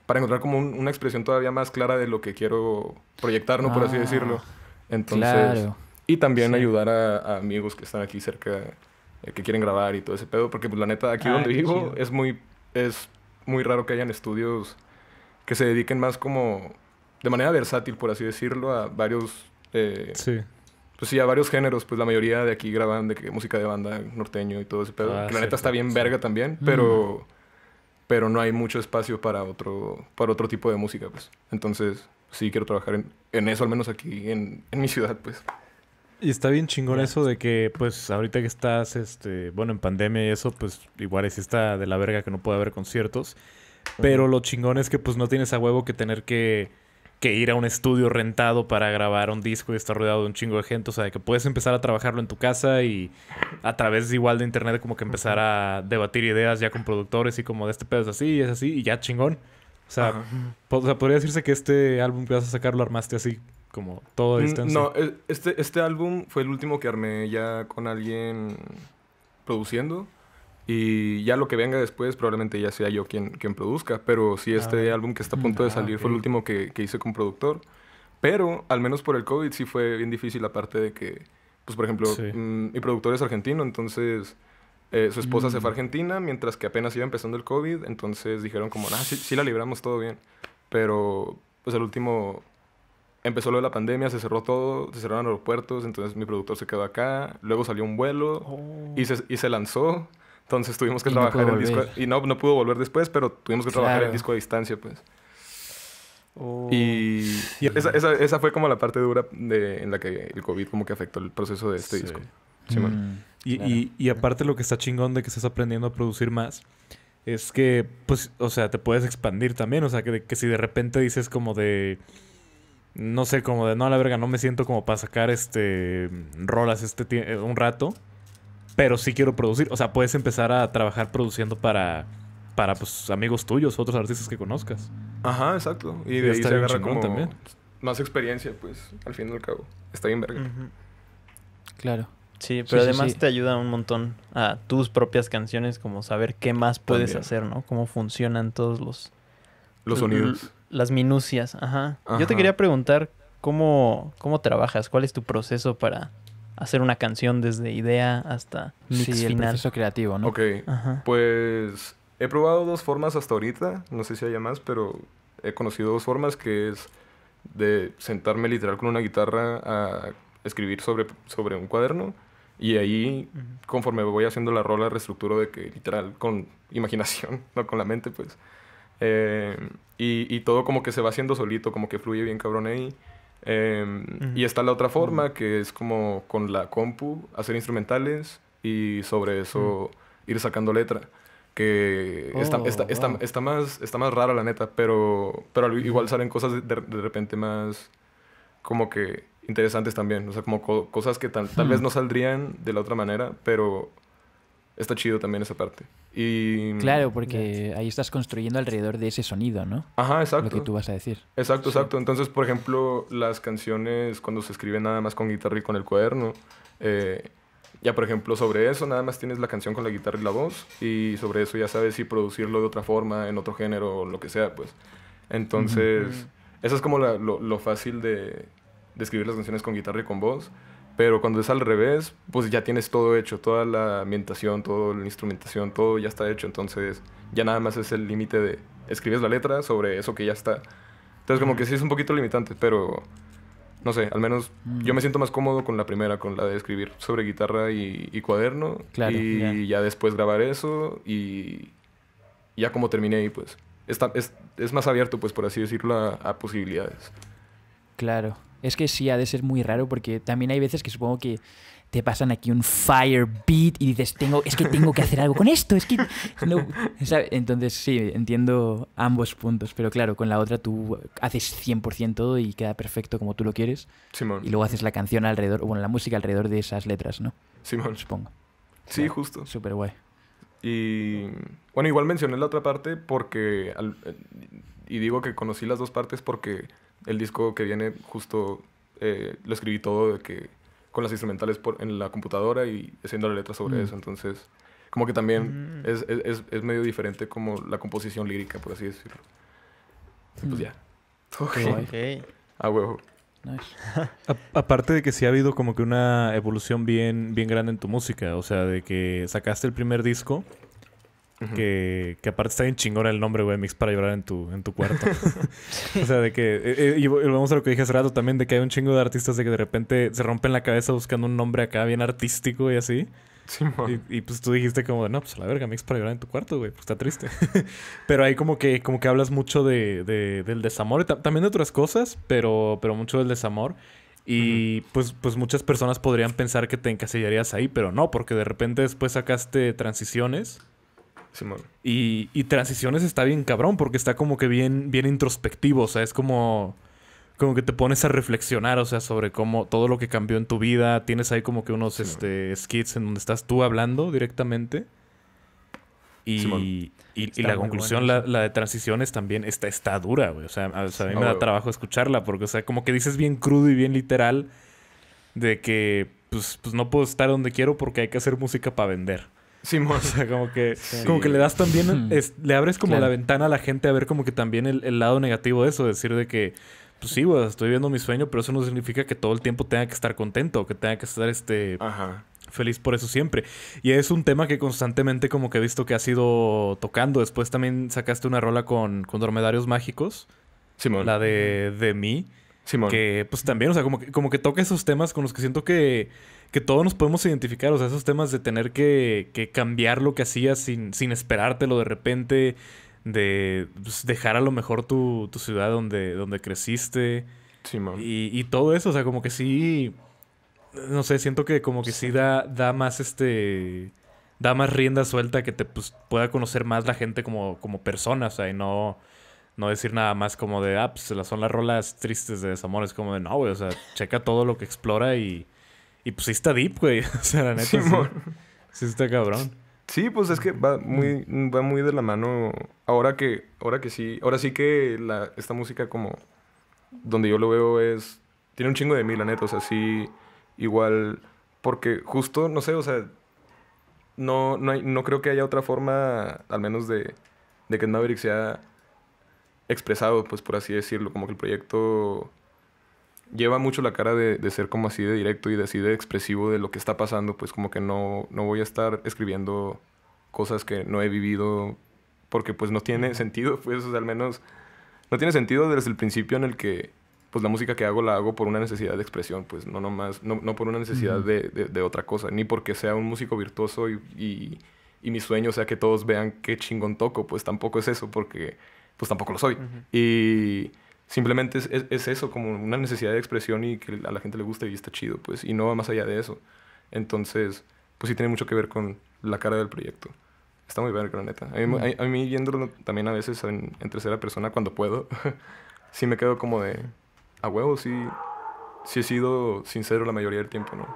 para encontrar como una expresión todavía más clara de lo que quiero proyectar, ¿no? por así ah, decirlo. Entonces, y también ayudar a, amigos que están aquí cerca, eh, que quieren grabar y todo ese pedo. Porque, pues, la neta, aquí ah, donde vivo es muy, es muy raro que hayan estudios que se dediquen más como... De manera versátil, por así decirlo, a varios... Eh, sí. Pues sí, a varios géneros. Pues la mayoría de aquí graban de música de banda, norteño y todo ese pedo. Ah, la neta está bien verga también, mm. pero... Pero no hay mucho espacio para otro, para otro tipo de música, pues. Entonces, sí quiero trabajar en, eso, al menos aquí, en, en mi ciudad, pues. Y está bien chingón eso de que, pues, ahorita que estás, este, bueno, en pandemia y eso, pues, igual es está de la verga que no puede haber conciertos. Pero lo chingón es que, pues, no tienes a huevo que tener que, que ir a un estudio rentado para grabar un disco y estar rodeado de un chingo de gente. O sea, que puedes empezar a trabajarlo en tu casa y a través igual de internet como que empezar a debatir ideas ya con productores y como de este pedo es así y es así y ya chingón. o sea podría decirse que este álbum que vas a sacar lo armaste así como todo a mm, distancia. No, e, este, este álbum fue el último que armé ya con alguien produciendo. Y ya lo que venga después probablemente ya sea yo quien, quien produzca. Pero sí, este ah, álbum que está a punto de ah, salir fue el último que, hice con productor. Pero, al menos por el COVID, sí fue bien difícil aparte de que, pues por ejemplo, mm, mi productor es argentino, entonces eh, su esposa se fue a mm. Argentina, mientras que apenas iba empezando el COVID, entonces dijeron como, ah, sí, sí la libramos todo bien. Pero, pues el último empezó lo de la pandemia, se cerró todo, se cerraron aeropuertos, entonces mi productor se quedó acá, luego salió un vuelo y, oh. se, y se lanzó. Entonces tuvimos que trabajar disco. Y no, no pudo volver después, pero tuvimos que trabajar en disco a distancia, pues. Oh. Y esa, fue como la parte dura en la que el COVID como que afectó el proceso de este disco. Mm, y, aparte lo que está chingón de que estás aprendiendo a producir más es que, pues, o sea, te puedes expandir también. O sea, que si de repente dices como de no sé, como de no, a la verga, no me siento como para sacar este rolas este eh, un rato, pero sí quiero producir. O sea, puedes empezar a trabajar produciendo para, para pues, amigos tuyos, otros artistas que conozcas. Ajá, exacto. Y de ahí se agarra como más experiencia, pues, al fin y al cabo. Está bien verga. Claro. Sí, pero además te ayuda un montón a tus propias canciones, como saber qué más puedes hacer, ¿no? Cómo funcionan todos los... Los sonidos las minucias, ajá. Yo te quería preguntar cómo, cómo trabajas, cuál es tu proceso para hacer una canción desde idea hasta mix sí, el proceso creativo, ¿no? Ok, pues he probado dos formas hasta ahorita, no sé si haya más, pero he conocido dos formas que es de sentarme literal con una guitarra a escribir sobre, sobre un cuaderno y ahí conforme voy haciendo la rola reestructuro de que literal con imaginación, [LAUGHS] no con la mente pues. Eh, y, todo como que se va haciendo solito, como que fluye bien cabrón ahí. Em, y está la otra forma, que es como con la compu, hacer instrumentales y sobre eso ir sacando letra. Que está, oh, está, más, está más rara la neta, pero, pero igual salen cosas de, de, repente más como que interesantes también. O sea, como cosas que tal, tal vez no saldrían de la otra manera, pero está chido también esa parte. Y... Claro, porque ahí estás construyendo alrededor de ese sonido, ¿no? Ajá, exacto. Lo que tú vas a decir. Exacto, exacto. Entonces, por ejemplo, las canciones cuando se escriben nada más con guitarra y con el cuaderno, eh, ya por ejemplo sobre eso nada más tienes la canción con la guitarra y la voz y sobre eso ya sabes si producirlo de otra forma, en otro género o lo que sea, pues. Entonces, eso es como lo, fácil de, de escribir las canciones con guitarra y con voz. Pero cuando es al revés, pues ya tienes todo hecho, toda la ambientación, toda la instrumentación, todo ya está hecho. Entonces ya nada más es el límite de escribir la letra sobre eso que ya está. Entonces como que sí es un poquito limitante, pero no sé, al menos yo mm. me siento más cómodo con la primera, con la de escribir sobre guitarra y, cuaderno. Claro, y ya después grabar eso y ya como terminé Y pues está, es, es más abierto, pues por así decirlo, a, a posibilidades. Claro. Es que sí, ha de ser muy raro porque también hay veces que supongo que te pasan aquí un fire beat y dices, tengo, es que tengo que hacer algo con esto, es que... [LAUGHS] Entonces sí, entiendo ambos puntos, pero claro, con la otra tú haces 100% todo y queda perfecto como tú lo quieres. Y luego haces la canción alrededor, bueno, la música alrededor de esas letras, ¿no? Simón. Supongo. Sí, justo. Súper guay. Y bueno, igual mencioné la otra parte porque... Eh, y digo que conocí las dos partes porque el disco que viene justo eh, lo escribí todo de que con las instrumentales por, en la computadora y haciendo la letra sobre mm. eso. Entonces, como que también mm. es, es, es, medio diferente como la composición lírica, por así decirlo. Pues mm. ya. Ok. A huevo. [LAUGHS] aparte de que sí ha habido como que una evolución bien, bien grande en tu música, o sea, de que sacaste el primer disco que, aparte está bien chingón el nombre, güey, Mix para llorar en tu, en tu cuarto. [LAUGHS] [LAUGHS] o sea, de que. Eh, eh, y vamos a lo que dije hace rato también, de que hay un chingo de artistas de que de repente se rompen la cabeza buscando un nombre acá bien artístico y así. Sí, y, y, pues tú dijiste como, no, pues a la verga, mix para llorar en tu cuarto, güey, pues está triste. [LAUGHS] pero ahí como que, como que hablas mucho de, del desamor, también de otras cosas, pero, pero mucho del desamor. Y pues, pues muchas personas podrían pensar que te encasillarías ahí, pero no, porque de repente después sacaste transiciones y, transiciones está bien cabrón porque está como que bien, bien introspectivo. O sea, es como, como que te pones a reflexionar, o sea, sobre cómo todo lo que cambió en tu vida. Tienes ahí como que unos este, skits en donde estás tú hablando directamente. Y, la conclusión, la, de transiciones también está, está dura, güey. O sea, a, mí me ah, da trabajo escucharla porque, o sea, como que dices bien crudo y bien literal de que, pues, pues no puedo estar donde quiero porque hay que hacer música para vender. Simón. [LAUGHS] O sea, como que, como que le das también, [CLEARS THROAT] le abres como la ventana a la gente a ver como que también el, lado negativo de eso, decir de que, pues sí, estoy viendo mi sueño, pero eso no significa que todo el tiempo tenga que estar contento, que tenga que estar este... feliz por eso siempre. Y es un tema que constantemente como que he visto que has ido tocando. Después también sacaste una rola con, con Dormedarios Mágicos. Simón. La de, mí. Simón. Que pues también, o sea, como como que toca esos temas con los que siento que que todos nos podemos identificar, o sea, esos temas de tener que, cambiar lo que hacías sin, sin esperártelo de repente, de pues, dejar a lo mejor tu, tu ciudad donde, donde creciste. Sí, y, y, todo eso, o sea, como que sí, no sé, siento que como que sí, da, más este... Da más rienda suelta que te pues, pueda conocer más la gente como, como persona, o sea, y no no decir nada más como de, ah, pues son las rolas tristes de desamor. Es como de, no, güey, o sea, checa todo lo que explora y, y pues sí está deep, güey. [LAUGHS] O sea, la neta. Sí, sí, está cabrón. Sí, pues es que va muy, va muy de la mano. Ahora que, ahora que sí, ahora sí que la, esta música como donde yo lo veo es. Tiene un chingo de mí, la neta. O sea, sí, igual. Porque justo, no sé, o sea. No, no, hay, no creo que haya otra forma, al menos de, de que Maverick sea expresado, pues por así decirlo. Como que el proyecto lleva mucho la cara de, de, ser como así de directo y de así de expresivo de lo que está pasando, pues como que no, no voy a estar escribiendo cosas que no he vivido porque pues no tiene sentido, [LAUGHS] pues al menos no tiene sentido desde el principio en el que pues la música que hago la hago por una necesidad de expresión, pues no nomás, no, por una necesidad de, de, otra cosa, ni porque sea un músico virtuoso y, y, mi sueño sea que todos vean qué chingón toco, pues tampoco es eso, porque pues tampoco lo soy. Y simplemente es, eso, como una necesidad de expresión y que a la gente le guste y está chido, pues, y no va más allá de eso. Entonces, pues sí tiene mucho que ver con la cara del proyecto. Está muy bien, la neta. Mm. A mí, viéndolo también a veces en, tercera persona cuando puedo, [LAUGHS] sí me quedo como de, a huevo, sí, sí he sido sincero la mayoría del tiempo, ¿no?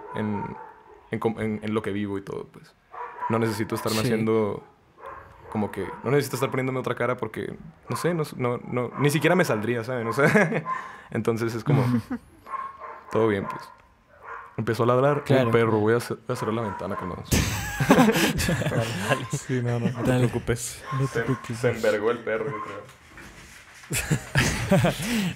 En, lo que vivo y todo, pues. No necesito estarme haciendo como que no necesito estar poniéndome otra cara porque, no sé, no, no, no ni siquiera me saldría, ¿sabes? O sea, [LAUGHS] entonces es como, [LAUGHS] todo bien, pues. Empezó a ladrar claro. un perro, voy a, cerrar la ventana que [LAUGHS] sí, no, no, no te preocupes. No te preocupes. Se, envergó el perro, yo creo.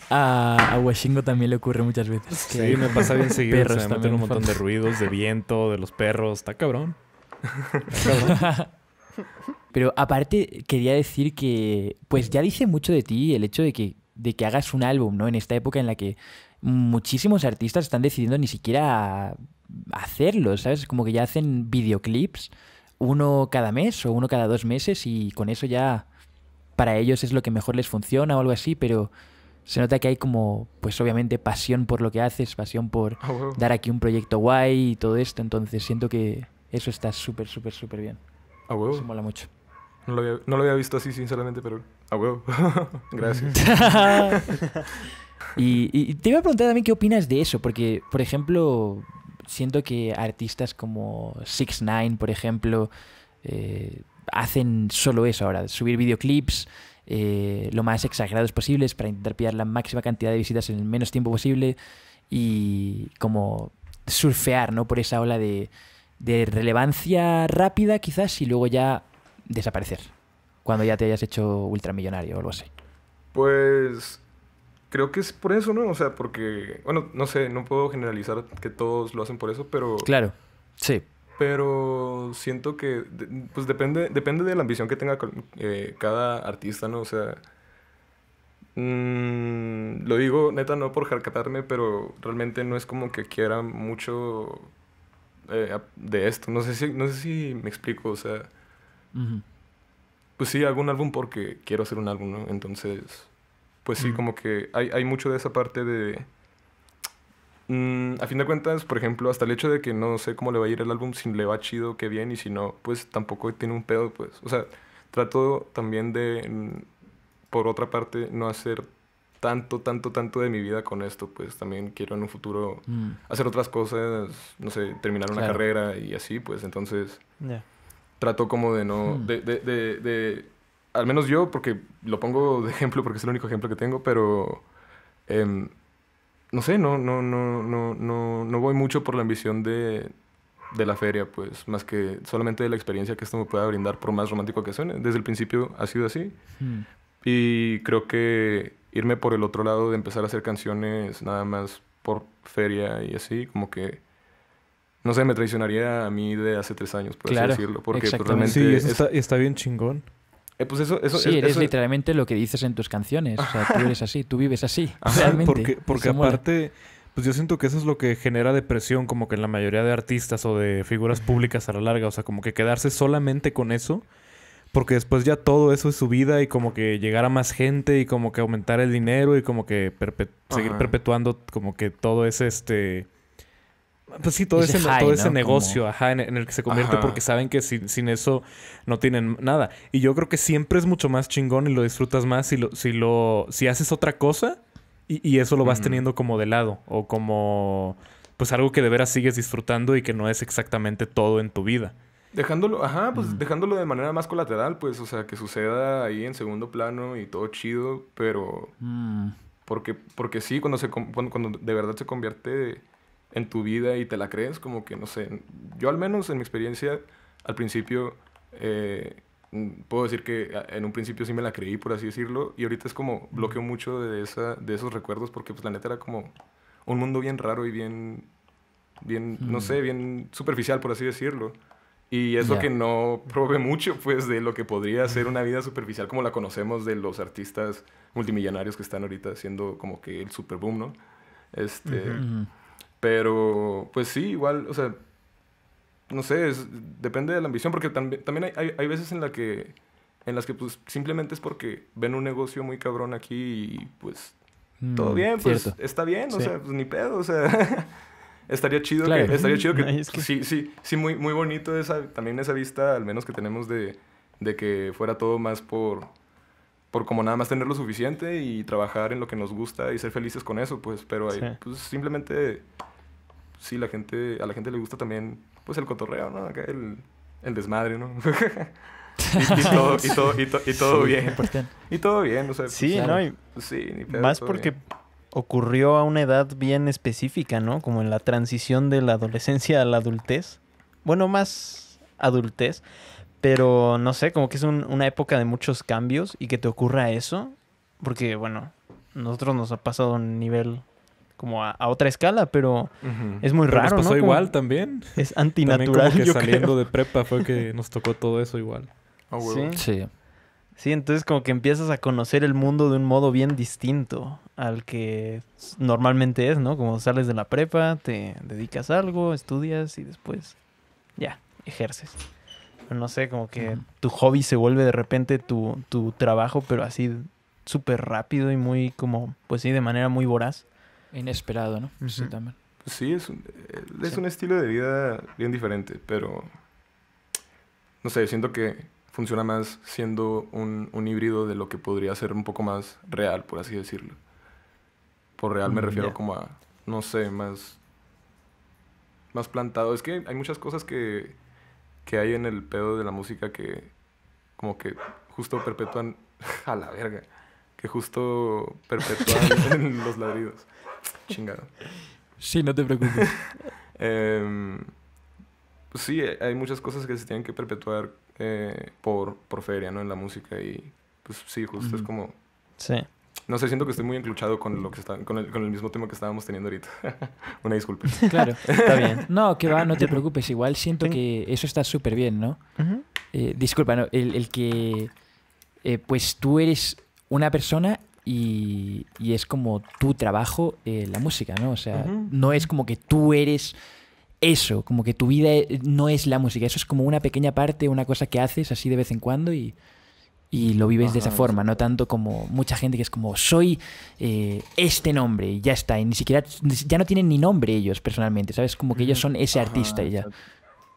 a, a también le ocurre muchas veces. Sí, me pasa bien seguido. Perros o meten un montón de ruidos, de viento, de los perros. Está cabrón. Está cabrón. Pero aparte, quería decir que, pues ya dice mucho de ti el hecho de que, de que hagas un álbum, ¿no? En esta época en la que muchísimos artistas están decidiendo ni siquiera hacerlo, ¿sabes? Como que ya hacen videoclips, uno cada mes o uno cada dos meses, y con eso ya para ellos es lo que mejor les funciona o algo así, pero se nota que hay como, pues obviamente, pasión por lo que haces, pasión por ah, dar aquí un proyecto guay y todo esto, entonces siento que eso está súper, súper, súper bien. Ah, se mola mucho. No lo había, visto así, sinceramente, pero a huevo. [LAUGHS] Gracias. [LAUGHS] y, te iba a preguntar también qué opinas de eso, porque, por ejemplo, siento que artistas como Six Nine, por ejemplo, eh, hacen solo eso ahora, subir videoclips eh, lo más exagerados posibles para intentar pillar la máxima cantidad de visitas en el menos tiempo posible y como surfear ¿no? por esa ola de relevancia rápida quizás y luego ya desaparecer cuando ya te hayas hecho ultramillonario o algo así? Pues creo que es por eso, ¿no? O sea, porque, bueno, no sé, no puedo generalizar que todos lo hacen por eso, pero... Claro, sí. Pero siento que, pues depende, depende de la ambición que tenga eh, cada artista, ¿no? O sea, mm, lo digo neta no por jarcatarme, pero realmente no es como que quiera mucho eh, de esto. No sé si, no sé si me explico, o sea... Pues sí, algún un álbum porque quiero hacer un álbum, ¿no? Entonces, pues sí, como que hay, hay mucho de esa parte de... Mm, a fin de cuentas, por ejemplo, hasta el hecho de que no sé cómo le va a ir el álbum, si le va chido, qué bien, y si no, pues tampoco tiene un pedo, pues. O sea, trato también de, mm, por otra parte, no hacer tanto, tanto, tanto de mi vida con esto, pues también quiero en un futuro mm. hacer otras cosas, no sé, terminar una carrera y así, pues entonces trato como de no... Hmm. De, de, de, de, al menos yo, porque lo pongo de ejemplo porque es el único ejemplo que tengo, pero... Em, no sé, no, no, no, no, no, no voy mucho por la ambición de, de la feria, pues, más que solamente de la experiencia que esto me pueda brindar, por más romántico que suene. Desde el principio ha sido así. Hmm. Y creo que irme por el otro lado de empezar a hacer canciones nada más por feria y así, como que no sé, me traicionaría a mí de hace tres años, por así decirlo. Porque pues, realmente. Sí, está, bien chingón. Eh, pues eso, eso, sí, eres literalmente lo que dices en tus canciones. O sea, tú [LAUGHS] eres así, tú vives así. realmente. Porque, porque aparte, pues yo siento que eso es lo que genera depresión, como que en la mayoría de artistas o de figuras públicas a la larga. O sea, como que quedarse solamente con eso. Porque después ya todo eso es su vida y como que llegar a más gente y como que aumentar el dinero y como que seguir perpetuando como que todo ese este pues sí, todo ese, todo negocio ajá, en, el que se convierte porque saben que sin, eso no tienen nada. Y yo creo que siempre es mucho más chingón y lo disfrutas más si lo, si lo, si haces otra cosa y, eso lo vas teniendo como de lado o como pues algo que de veras sigues disfrutando y que no es exactamente todo en tu vida. Dejándolo, ajá, pues mm. dejándolo de manera más colateral, pues, o sea, que suceda ahí en segundo plano y todo chido, pero... Mm. Porque, porque sí, cuando, se, cuando, cuando de verdad se convierte en tu vida y te la crees, como que no sé, yo al menos en mi experiencia al principio eh, mm, puedo decir que ah, en un principio sí me la creí, por así decirlo, y ahorita es como bloqueo mucho de, esa, de esos recuerdos porque pues la neta era como un mundo bien raro y bien, bien no sé, bien superficial, por así decirlo. Y es que no probé mucho, pues, de lo que podría ser una vida superficial como la conocemos de los artistas multimillonarios que están ahorita haciendo como que el superboom, ¿no? Este... Pero, pues sí, igual, o sea, no sé, depende de la ambición, porque también hay, veces en, la que, en las que pues, simplemente es porque ven un negocio muy cabrón aquí y pues mm, todo bien, pues está bien, o sea, pues ni pedo, o sea. [LAUGHS] estaría chido que, estaría chido que, sí, sí, sí, muy, muy bonito esa, también esa vista, al menos que tenemos de, de que fuera todo más por, por como nada más tener lo suficiente y trabajar en lo que nos gusta y ser felices con eso, pues, pero ahí, pues simplemente sí, la gente, a la gente le gusta también, pues, el cotorreo, ¿no? el, el desmadre, ¿no? [LAUGHS] y, todo, y todo, y todo bien. Y todo bien, Sí, ¿no? sí, más porque ocurrió a una edad bien específica, ¿no? Como en la transición de la adolescencia a la adultez. Bueno, más adultez. Pero no sé, como que es una época de muchos cambios y que te ocurra eso. Porque, bueno, nosotros nos ha pasado un nivel como a, otra escala, pero es muy raro. pasó igual también. Es antinatural. También que yo saliendo de prepa fue que nos tocó todo eso igual. ¿Sí? sí. entonces como que empiezas a conocer el mundo de un modo bien distinto al que normalmente es, ¿no? Como sales de la prepa, te dedicas a algo, estudias y después ya, ejerces. no sé, como que tu hobby se vuelve de repente tu, tu trabajo, pero así súper rápido y muy como, pues sí, de manera muy voraz. Inesperado, ¿no? Sí, es, un, eh, es un estilo de vida bien diferente, pero no sé, siento que funciona más siendo un, híbrido de lo que podría ser un poco más real, por así decirlo. Por real me mm, refiero como a, no sé, más, más plantado. Es que hay muchas cosas que, que hay en el pedo de la música que como que justo perpetúan [LAUGHS] a la verga, que justo perpetúan [LAUGHS] los ladridos. Chingado. Sí, no te preocupes. [LAUGHS] Em, sí, hay muchas cosas que se tienen que perpetuar eh, por, por feria, ¿no? En la música y pues sí, justo es como... Sí. No sé, siento que estoy muy encluchado con lo que está, con el, con el mismo tema que estábamos teniendo ahorita. [LAUGHS] Una disculpa. Claro, está bien. [LAUGHS] No, que va, no te preocupes. Igual siento que eso está súper bien, ¿no? Eh, disculpa, El, que eh, pues tú eres una persona y, es como tu trabajo eh, la música, ¿no? O sea, no es como que tú eres eso, como que tu vida eh, no es la música, eso es como una pequeña parte, una cosa que haces así de vez en cuando y, y lo vives de esa forma, no tanto como mucha gente que es como soy eh, este nombre y ya está, y ni siquiera, ya no tienen ni nombre ellos personalmente, ¿sabes? Como que ellos son ese artista y ya.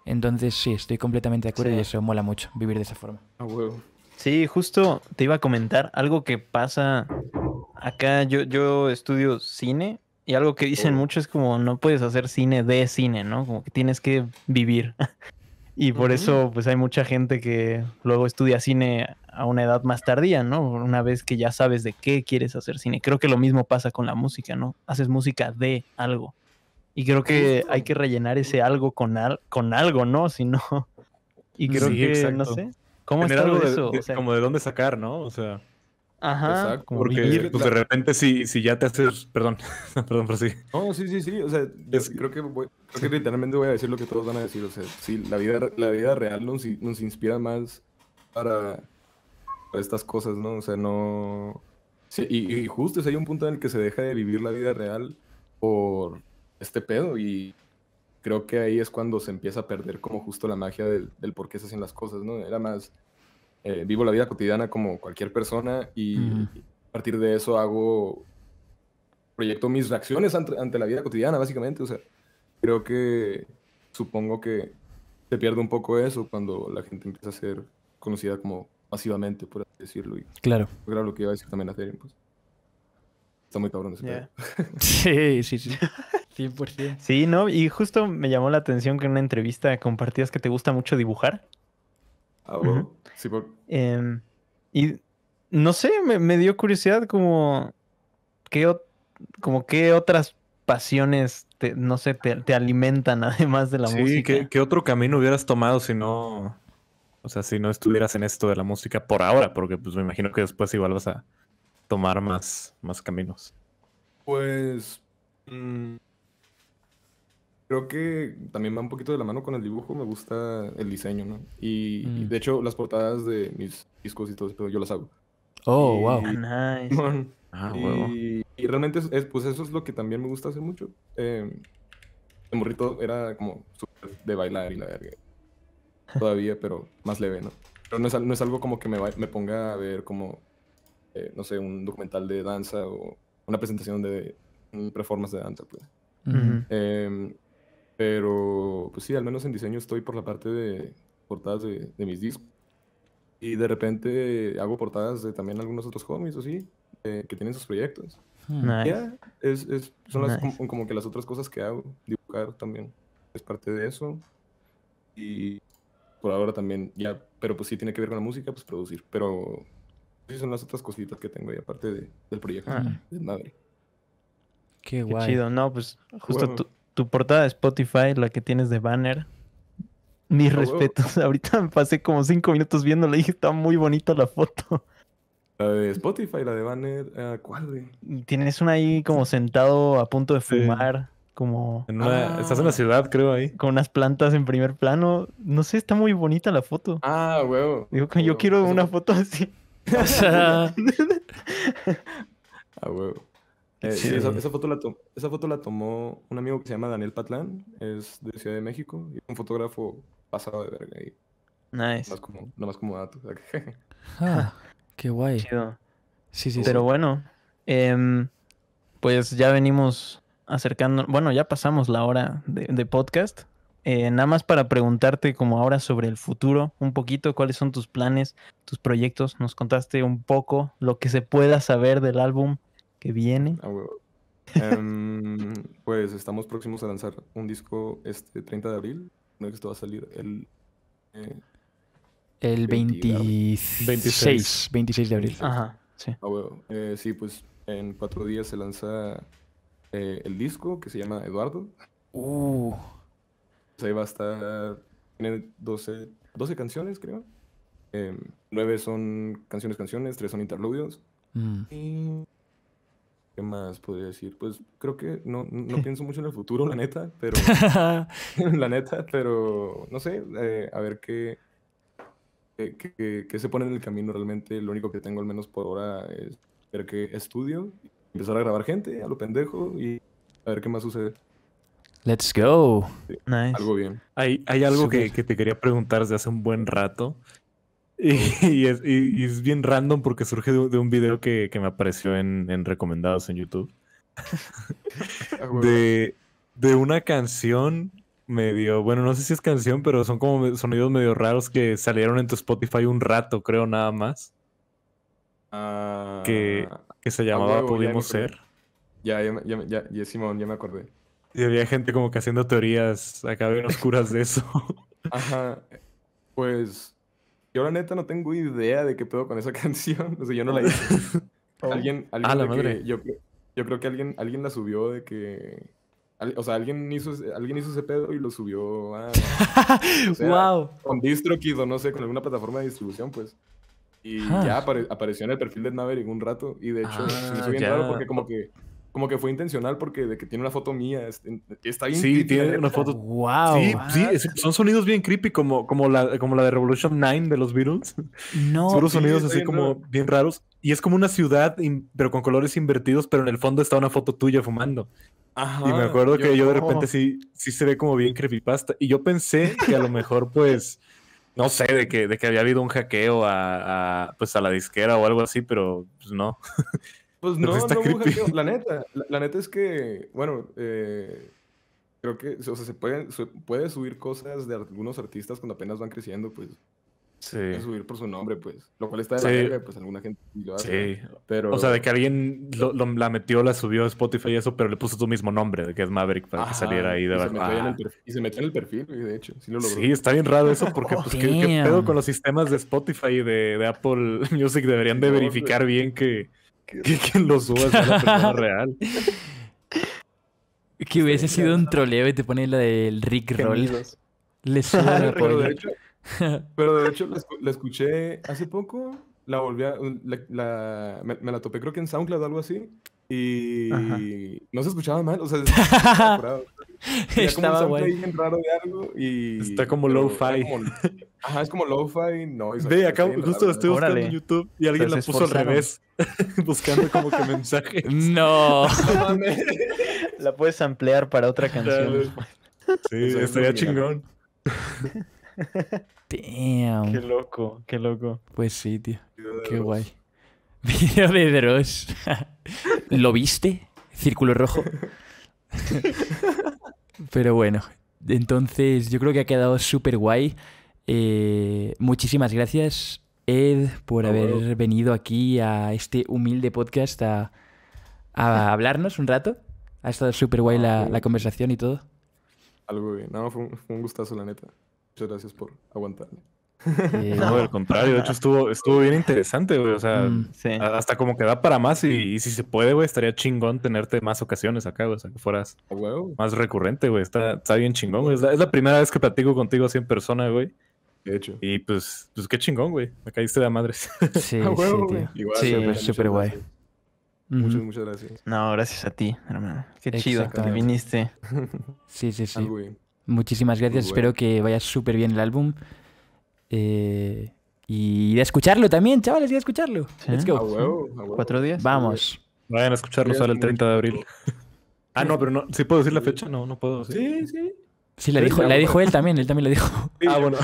Entonces sí, estoy completamente de acuerdo y eso mola mucho, vivir de esa forma. Sí, justo te iba a comentar algo que pasa acá. Yo, yo estudio cine y algo que dicen mucho es como no puedes hacer cine de cine, ¿no? Como que tienes que vivir. [LAUGHS] Y por eso, pues hay mucha gente que luego estudia cine a una edad más tardía, ¿no? Una vez que ya sabes de qué quieres hacer cine. Creo que lo mismo pasa con la música, ¿no? Haces música de algo. Y creo que hay que rellenar ese algo con, con algo, ¿no? Si no. [LAUGHS] Y creo que, no sé, ¿Cómo está eso? como de dónde sacar, ¿no? O sea. Ajá. Como porque pues, de repente si, si ya te haces. Perdón, [LAUGHS] perdón, pero sí. No, sí, sí, sí. O sea, creo que voy, creo que literalmente voy a decir lo que todos van a decir. O sea, sí, la vida, la vida real nos, nos inspira más para, estas cosas, ¿no? O sea, no. Sí, y, justo es hay un punto en el que se deja de vivir la vida real por este pedo y creo que ahí es cuando se empieza a perder como justo la magia del, por qué se hacen las cosas, ¿no? Era más, eh, vivo la vida cotidiana como cualquier persona y, a partir de eso hago, proyecto mis reacciones ante, la vida cotidiana, básicamente, o sea, creo que supongo que se pierde un poco eso cuando la gente empieza a ser conocida como masivamente, por así decirlo. Claro. claro. lo que iba a decir también a Ethereum, pues. Está muy cabrón ese [LAUGHS] Sí, sí, sí. [LAUGHS] 100%. Sí, ¿no? Y justo me llamó la atención que en una entrevista compartías que te gusta mucho dibujar. Ah, Sí, em, y no sé, me, dio curiosidad como qué, como qué otras pasiones, te, no sé, te, alimentan [LAUGHS] además de la música. Sí, ¿qué, otro camino hubieras tomado si no, o sea, si no estuvieras en esto de la música por ahora? Porque pues me imagino que después igual vas a tomar más, más caminos. Pues... Mm, creo que también va un poquito de la mano con el dibujo, me gusta el diseño, ¿no? Y, mm. de hecho, las portadas de mis discos y todo eso, yo las hago. Oh, wow. Ah, nice. Ah, y, realmente, pues eso es lo que también me gusta hacer mucho. el em, morrito era como de bailar y la verga. Todavía, [LAUGHS] pero más leve, ¿no? Pero no es, no es algo como que me, me ponga a ver como, eh, no sé, un documental de danza o una presentación de un performance de danza, pues. Pero, pues sí, al menos en diseño estoy por la parte de portadas de, mis discos. Y de repente hago portadas de también algunos otros homies, o sí, eh, que tienen sus proyectos. Hmm. ¿Ya? es, es, son como, que las otras cosas que hago. Dibujar también es parte de eso. Y por ahora también, ya, pero pues sí tiene que ver con la música, pues producir. Pero sí son las otras cositas que tengo y aparte del proyecto ah. de madre. Qué, chido, no, pues justo tú tu portada de Spotify, la que tienes de banner. Mis ah, respetos. [LAUGHS] Ahorita me pasé como cinco minutos viéndola y está muy bonita la foto. La de Spotify, la de banner, eh, ¿cuál, Tienes una ahí como sentado a punto de fumar, como... Ah. Estás en la ciudad, creo, ahí. Con unas plantas en primer plano. No sé, está muy bonita la foto. Ah, huevo. Digo yo quiero una foto así. [LAUGHS] o sea... [LAUGHS] ah, huevo. Eh, esa, foto la esa foto la tomó un amigo que se llama Daniel Patlán, es de Ciudad de México, y un fotógrafo pasado de verga ahí. Nice. Nomás como, como dato. [LAUGHS] Ah, [LAUGHS] qué guay. Chido. Sí, sí, Pero bueno, em, pues ya venimos acercando, bueno, ya pasamos la hora de, podcast. Eh, nada más para preguntarte como ahora sobre el futuro, un poquito, cuáles son tus planes, tus proyectos. Nos contaste un poco lo que se pueda saber del álbum que viene. Em, [LAUGHS] pues estamos próximos a lanzar un disco este 30 de abril. No que esto va a salir el. Eh, el 26, 26, de abril. Ajá, sí. Eh, sí, pues en cuatro días se lanza eh, el disco que se llama Eduardo. Uh. Pues ahí va a estar. Tiene 12, 12 canciones, creo. Em, nueve son canciones, canciones, tres son interludios. Mm. Y ¿Qué más podría decir? Pues creo que no, [LAUGHS] pienso mucho en el futuro, la neta, pero. [LAUGHS] [LAUGHS] la neta, pero no sé, eh, a ver eh, qué, se pone en el camino realmente. Lo único que tengo, al menos por ahora, es ver qué estudio, empezar a grabar gente a lo pendejo y a ver qué más sucede. Let's go. nice. Algo bien. Hay, hay algo que, que, te quería preguntar desde hace un buen rato [LAUGHS] Y, es, es, bien random porque surge de, un video que, me apareció en, recomendados en YouTube. [LAUGHS] Ah, de, una canción medio, bueno, no sé si es canción, pero son como sonidos medio raros que salieron en tu Spotify un rato, creo, nada más. Ah, que, se llamaba Pudimos Ser. Ya, ya, ya, ya, Simón, ya me acordé. Y había gente como que haciendo teorías acá bien oscuras de eso. Ajá. Pues yo la neta no tengo idea de qué pedo con esa [LAUGHS] canción. O sea, yo no la hice. [LAUGHS] Oh. alguien, alguien yo, creo que alguien, alguien la subió de que. o sea, alguien hizo, alguien hizo ese pedo y lo subió wow. [LAUGHS] Con DistroKid o no sé, con alguna plataforma de distribución, pues. Y ya apareció en el perfil de Naver en un rato. Y de hecho, ah, me bien porque como que como que fue intencional porque de que tiene una foto mía. Está bien. Sí, tiene una foto. Wow. Sí, son sonidos bien creepy, como, como, la, como la de Revolution 9 de los Beatles. No. [LAUGHS] Son sonidos así como bien raros. Y es como una ciudad, pero con colores invertidos, pero en el fondo está una foto tuya fumando. Ajá, y me acuerdo que yo, de repente sí, sí se ve como bien creepypasta. Y yo pensé que a lo mejor, pues, no sé, de que, de que había habido un hackeo a, pues, a la disquera o algo así, pero pues no. [LAUGHS] Pues no, no, la [LAUGHS] neta, la, neta es que, bueno, eh, creo que, o sea, se pueden, puede subir cosas de algunos artistas cuando apenas van creciendo, pues. Sí. Puede subir por su nombre, pues. Lo cual está de la verga, pues alguna gente Sí. Pero... O sea, de que alguien la metió, la subió a Spotify y eso, pero le puso su mismo nombre, de que es Maverick, para que saliera ahí de verdad. Ah. Y se metió en el perfil, de hecho. Sí, lo sí está bien raro eso, porque pues, ¿qué, pedo con los sistemas de Spotify y de, Apple [LAUGHS] Music? Deberían de verificar bien que que lo la persona [LAUGHS] real. [LAUGHS] Que hubiese sido un troleo y te pone la del Rick Roll. [LAUGHS] Le ah, pero, de hecho, pero la, escuché hace poco. La volví me, la topé, creo que en SoundCloud o algo así. Y no se escuchaba mal. O sea, estaba, raro de algo. Y, Está como low-fi. Ajá, es como lo-fi, no. Ve, acá justo estoy buscando en YouTube y alguien la puso al revés, [LAUGHS] buscando como que mensajes. No. [LAUGHS] la puedes ampliar para otra canción. Sí, estaría chingón. [LAUGHS] Damn. Qué loco, qué loco. Pues sí, tío. Qué guay. Video de Dross. ¿Lo viste? Círculo rojo. Pero bueno, entonces yo creo que ha quedado súper guay. Eh, muchísimas gracias, Ed, por haber venido aquí a este humilde podcast a, [LAUGHS] hablarnos un rato. Ha estado súper guay ah, la, conversación y todo. Algo bien. No, fue un, gustazo, la neta. Muchas gracias por aguantarme. Eh, no, al contrario, de hecho estuvo, estuvo bien interesante, güey. O sea, mm. hasta como que da para más y, si se puede, güey, estaría chingón tenerte más ocasiones acá, O sea, que fueras más recurrente, güey. Está, bien chingón, Es la, primera vez que platico contigo así en persona, güey hecho. Y pues, pues qué chingón, güey. Me caíste de madres. [LAUGHS] Sí, [LAUGHS] sí, tío. Igual, sí, súper guay. Muchas, muchas gracias. No, gracias a ti, hermano. Qué chido que viniste. [LAUGHS] Sí, sí, sí. Muchísimas pues gracias. Espero que vaya súper bien el álbum. Eh, y ir a escucharlo también, chavales, ir a escucharlo. Let's go. Cuatro días. Vamos. Vayan a escucharlo solo el 30 de abril. ah, no, pero no. ¿Sí puedo decir la fecha? No, no puedo. sí. sí. Sí, la, dijo, dijo él también, él también le dijo. [LAUGHS] ah, bueno.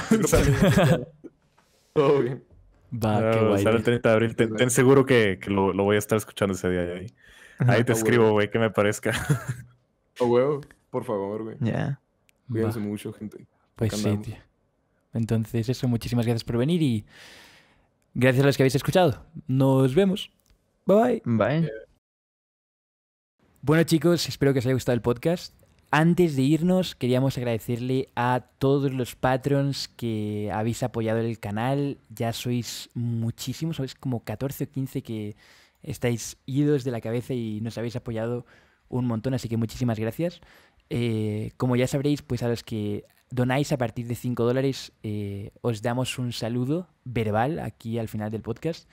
[LAUGHS] Todo bien. Va, qué ah, guay. Sale el 30 de abril. Ten, seguro que, lo, voy a estar escuchando ese día. Ahí, ahí te ah, escribo, güey, que me parezca. oh, [LAUGHS] huevo, por favor, güey. Ya. Cuídense mucho, gente. Pues sí, tío. Entonces, eso, muchísimas gracias por venir y gracias a los que habéis escuchado. Nos vemos. Bye bye. Bye. Bueno, chicos, espero que os haya gustado el podcast. Antes de irnos, queríamos agradecerle a todos los patrons que habéis apoyado el canal. Ya sois muchísimos, sois como 14 o 15 que estáis idos de la cabeza y nos habéis apoyado un montón, así que muchísimas gracias. Eh, como ya sabréis, pues a los que donáis a partir de 5 dólares, eh, os damos un saludo verbal aquí al final del podcast.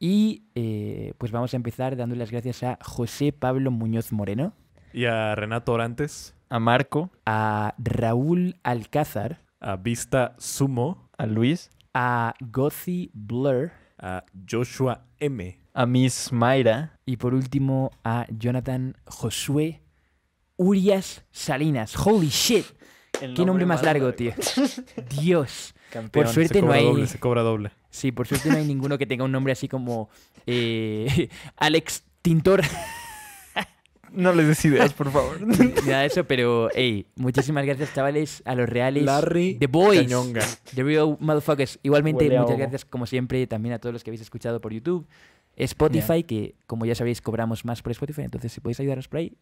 Y eh, pues vamos a empezar dando las gracias a José Pablo Muñoz Moreno y a Renato Orantes. A Marco. A Raúl Alcázar. A Vista Sumo. A Luis. A Gothi Blur. A Joshua M. A Miss Mayra. Y por último a Jonathan Josué Urias Salinas. Holy shit. Qué nombre más largo, tío. [LAUGHS] Dios. Por suerte no hay. Doble, Sí, por suerte no hay ninguno que tenga un nombre así como eh, [LAUGHS] Alex Tintor. No les des ideas, por [LAUGHS] favor. Nada eso, pero, hey, muchísimas gracias, chavales, a los reales. Larry. The Boys. Cañonga. The Real Motherfuckers. Igualmente, muchas gracias, como siempre, también a todos los que habéis escuchado por YouTube. Spotify, que como ya sabéis, cobramos más por Spotify. Entonces, si podéis ayudaros por ahí,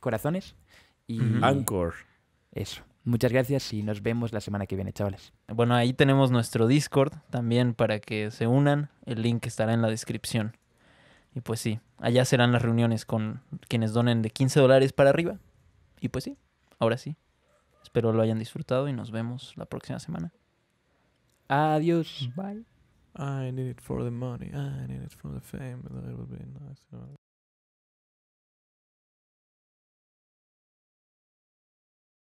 corazones. Y Anchor. Eso. Muchas gracias y nos vemos la semana que viene, chavales. Bueno, ahí tenemos nuestro Discord también para que se unan. El link estará en la descripción. Y pues sí, allá serán las reuniones con quienes donen de 15 dólares para arriba. Y pues sí, ahora sí. Espero lo hayan disfrutado y nos vemos la próxima semana. Adiós. Bye.